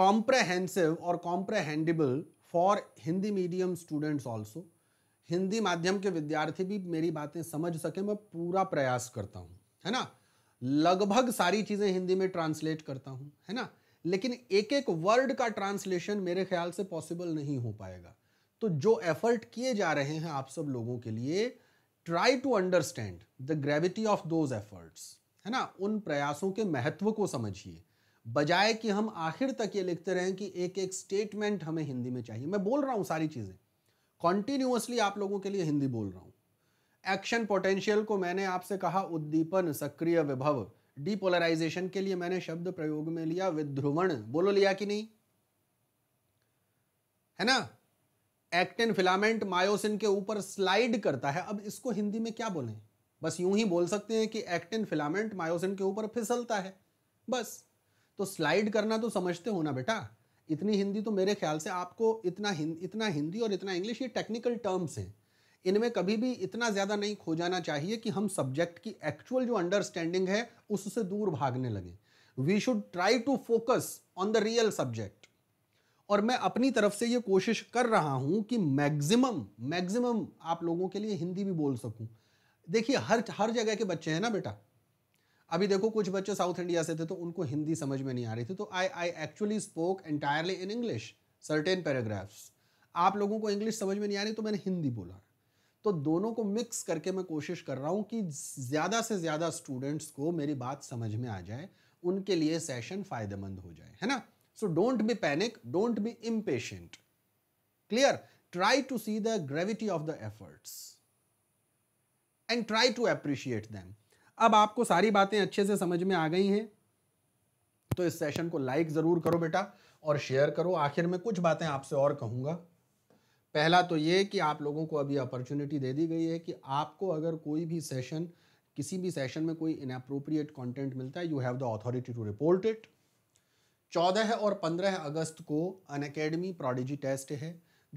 A: comprehensive और comprehendable for Hindi medium students also Hindi माध्यम के विद्यार्थी भी मेरी बातें समझ सके मैं पूरा प्रयास करता हूँ है ना लगभग सारी चीज़ें हिंदी में ट्रांसलेट करता हूँ है ना लेकिन एक एक वर्ड का ट्रांसलेशन मेरे ख्याल से पॉसिबल नहीं हो पाएगा तो जो एफर्ट किए जा रहे हैं आप सब लोगों के लिए try to understand the gravity of those efforts है ना उन प्रयासों के महत्व को समझिए बजाय कि हम आखिर तक ये लिखते रहें कि एक एक स्टेटमेंट हमें हिंदी में चाहिए मैं बोल रहा हूँ सारी चीज़ें कॉन्टिन्यूसली आप लोगों के लिए हिंदी बोल रहा हूं एक्शन पोटेंशियल को मैंने आपसे कहा उद्दीपन सक्रिय विभव डीपोलराइजेशन के लिए मैंने शब्द प्रयोग में लिया विध्रुवण बोलो लिया कि नहीं है ना एक्टिन फिलामेंट मायोसिन के ऊपर स्लाइड करता है अब इसको हिंदी में क्या बोलें बस यूं ही बोल सकते हैं कि एक्टिन फिलामेंट मायोसिन के ऊपर फिसलता है बस तो स्लाइड करना तो समझते हो ना बेटा इतनी हिंदी तो मेरे ख्याल से आपको इतना हिंद, इतना हिंदी और इतना इंग्लिश ये टेक्निकल टर्म्स हैं इनमें कभी भी इतना ज़्यादा नहीं खो जाना चाहिए कि हम सब्जेक्ट की एक्चुअल जो अंडरस्टैंडिंग है उससे दूर भागने लगे we should try to focus on the real subject और मैं अपनी तरफ से ये कोशिश कर रहा हूँ कि मैक्सिमम मैक्सिमम आप लोगों के लिए हिंदी भी बोल सकूँ देखिए हर हर जगह के बच्चे हैं ना बेटा अभी देखो कुछ बच्चे साउथ इंडिया से थे तो उनको हिंदी समझ में नहीं आ रही थी तो I I actually spoke entirely in English certain paragraphs आप लोगों को इंग्लिश समझ में नहीं आ रही तो मैंने हिंदी बोला तो दोनों को मिक्स करके मैं कोशिश कर रहा हूँ कि ज़्यादा से ज़्यादा स्टूडेंट्स को मेरी बात समझ में आ जाए उनके लिए सेशन फायदेमंद हो जाए है ना so don't be panic don't be इम्पेश clear try to see the gravity of the efforts and try to appreciate them अब आपको सारी बातें अच्छे से समझ में आ गई हैं तो इस सेशन को लाइक ज़रूर करो बेटा और शेयर करो आखिर में कुछ बातें आपसे और कहूँगा पहला तो ये कि आप लोगों को अभी अपॉर्चुनिटी दे दी गई है कि आपको अगर कोई भी सेशन किसी भी सेशन में कोई इनअप्रोप्रिएट कंटेंट मिलता है you have the authority to report it चौदह और पंद्रह अगस्त को अन अकेडमी प्रोडिजी टेस्ट है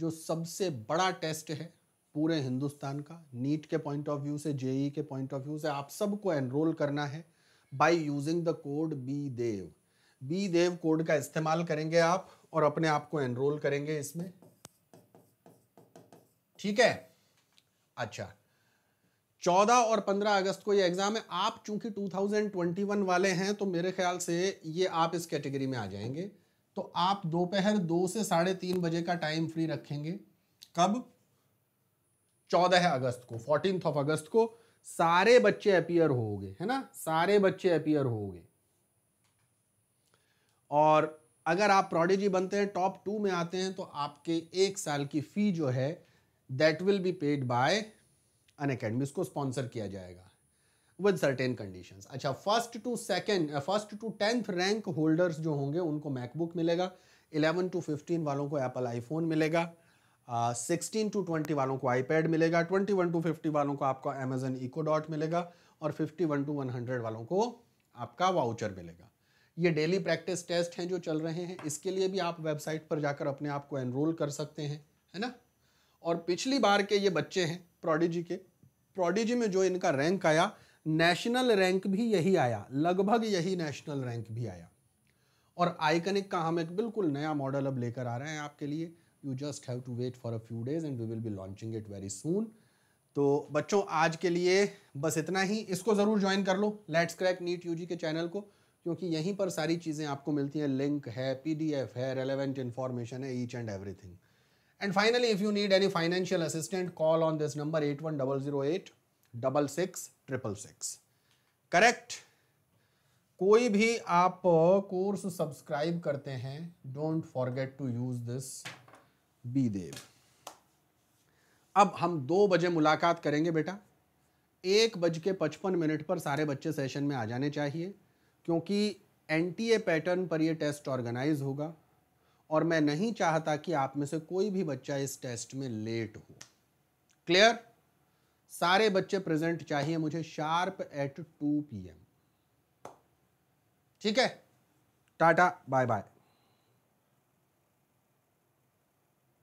A: जो सबसे बड़ा टेस्ट है पूरे हिंदुस्तान का नीट के पॉइंट ऑफ व्यू से जेई के पॉइंट ऑफ व्यू से आप सबको एनरोल करना है by using the code B Dev B Dev code का इस्तेमाल करेंगे आप और अपने आप को एनरोल करेंगे इसमें ठीक है अच्छा 14 और 15 अगस्त को ये एग्जाम है आप चूंकि 2021 वाले हैं तो मेरे ख्याल से ये आप इस कैटेगरी में आ जाएंगे तो आप दोपहर दो से साढ़े तीन बजे का टाइम फ्री रखेंगे कब चौदह अगस्त को फोर्टीन ऑफ अगस्त को सारे बच्चे अपियर गए है ना सारे बच्चे अपियर हो गए और अगर आप प्रोडिजी बनते हैं टॉप टू में आते हैं तो आपके एक साल की फ़ी जो है that will be paid by Unacademy इसको स्पॉन्सर किया जाएगा विद सर्टेन कंडीशन अच्छा first to second first to tenth rank holders जो होंगे उनको मैकबुक मिलेगा इलेवन टू फिफ्टीन वालों को एप्पल आईफोन मिलेगा सिक्सटीन टू ट्वेंटी वालों को आईपैड मिलेगा ट्वेंटी वन टू फिफ्टी वालों को आपका अमेजन इको डॉट मिलेगा और fifty one to one hundred वालों को आपका वाउचर मिलेगा ये डेली प्रैक्टिस टेस्ट हैं जो चल रहे हैं इसके लिए भी आप वेबसाइट पर जाकर अपने आप को एनरोल कर सकते हैं है ना और पिछली बार के ये बच्चे हैं प्रोडिजी के प्रोडिजी में जो इनका रैंक आया नेशनल रैंक भी यही आया लगभग यही नेशनल रैंक भी आया और आइकनिक का हम एक बिल्कुल नया मॉडल अब लेकर आ रहे हैं आपके लिए you just have to wait for a few days and we will be launching it very soon तो बच्चों आज के लिए बस इतना ही इसको ज़रूर ज्वाइन कर लो लेट्स क्रैक नीट यू के चैनल को क्योंकि यहीं पर सारी चीज़ें आपको मिलती हैं लिंक है पीडीएफ है रेलेवेंट इन्फॉर्मेशन है each and everything and finally if you need any financial assistant call on this number eight one double zero eight double six triple six correct कोई भी आप कोर्स सब्सक्राइब करते हैं don't forget to use this B Dev अब हम दो बजे मुलाकात करेंगे बेटा एक बज के पचपन मिनट पर सारे बच्चे सेशन में आ जाने चाहिए क्योंकि एन पैटर्न पर यह टेस्ट ऑर्गेनाइज होगा और मैं नहीं चाहता कि आप में से कोई भी बच्चा इस टेस्ट में लेट हो क्लियर सारे बच्चे प्रेजेंट चाहिए मुझे शार्प एट टू पीएम ठीक है टाटा बाय बाय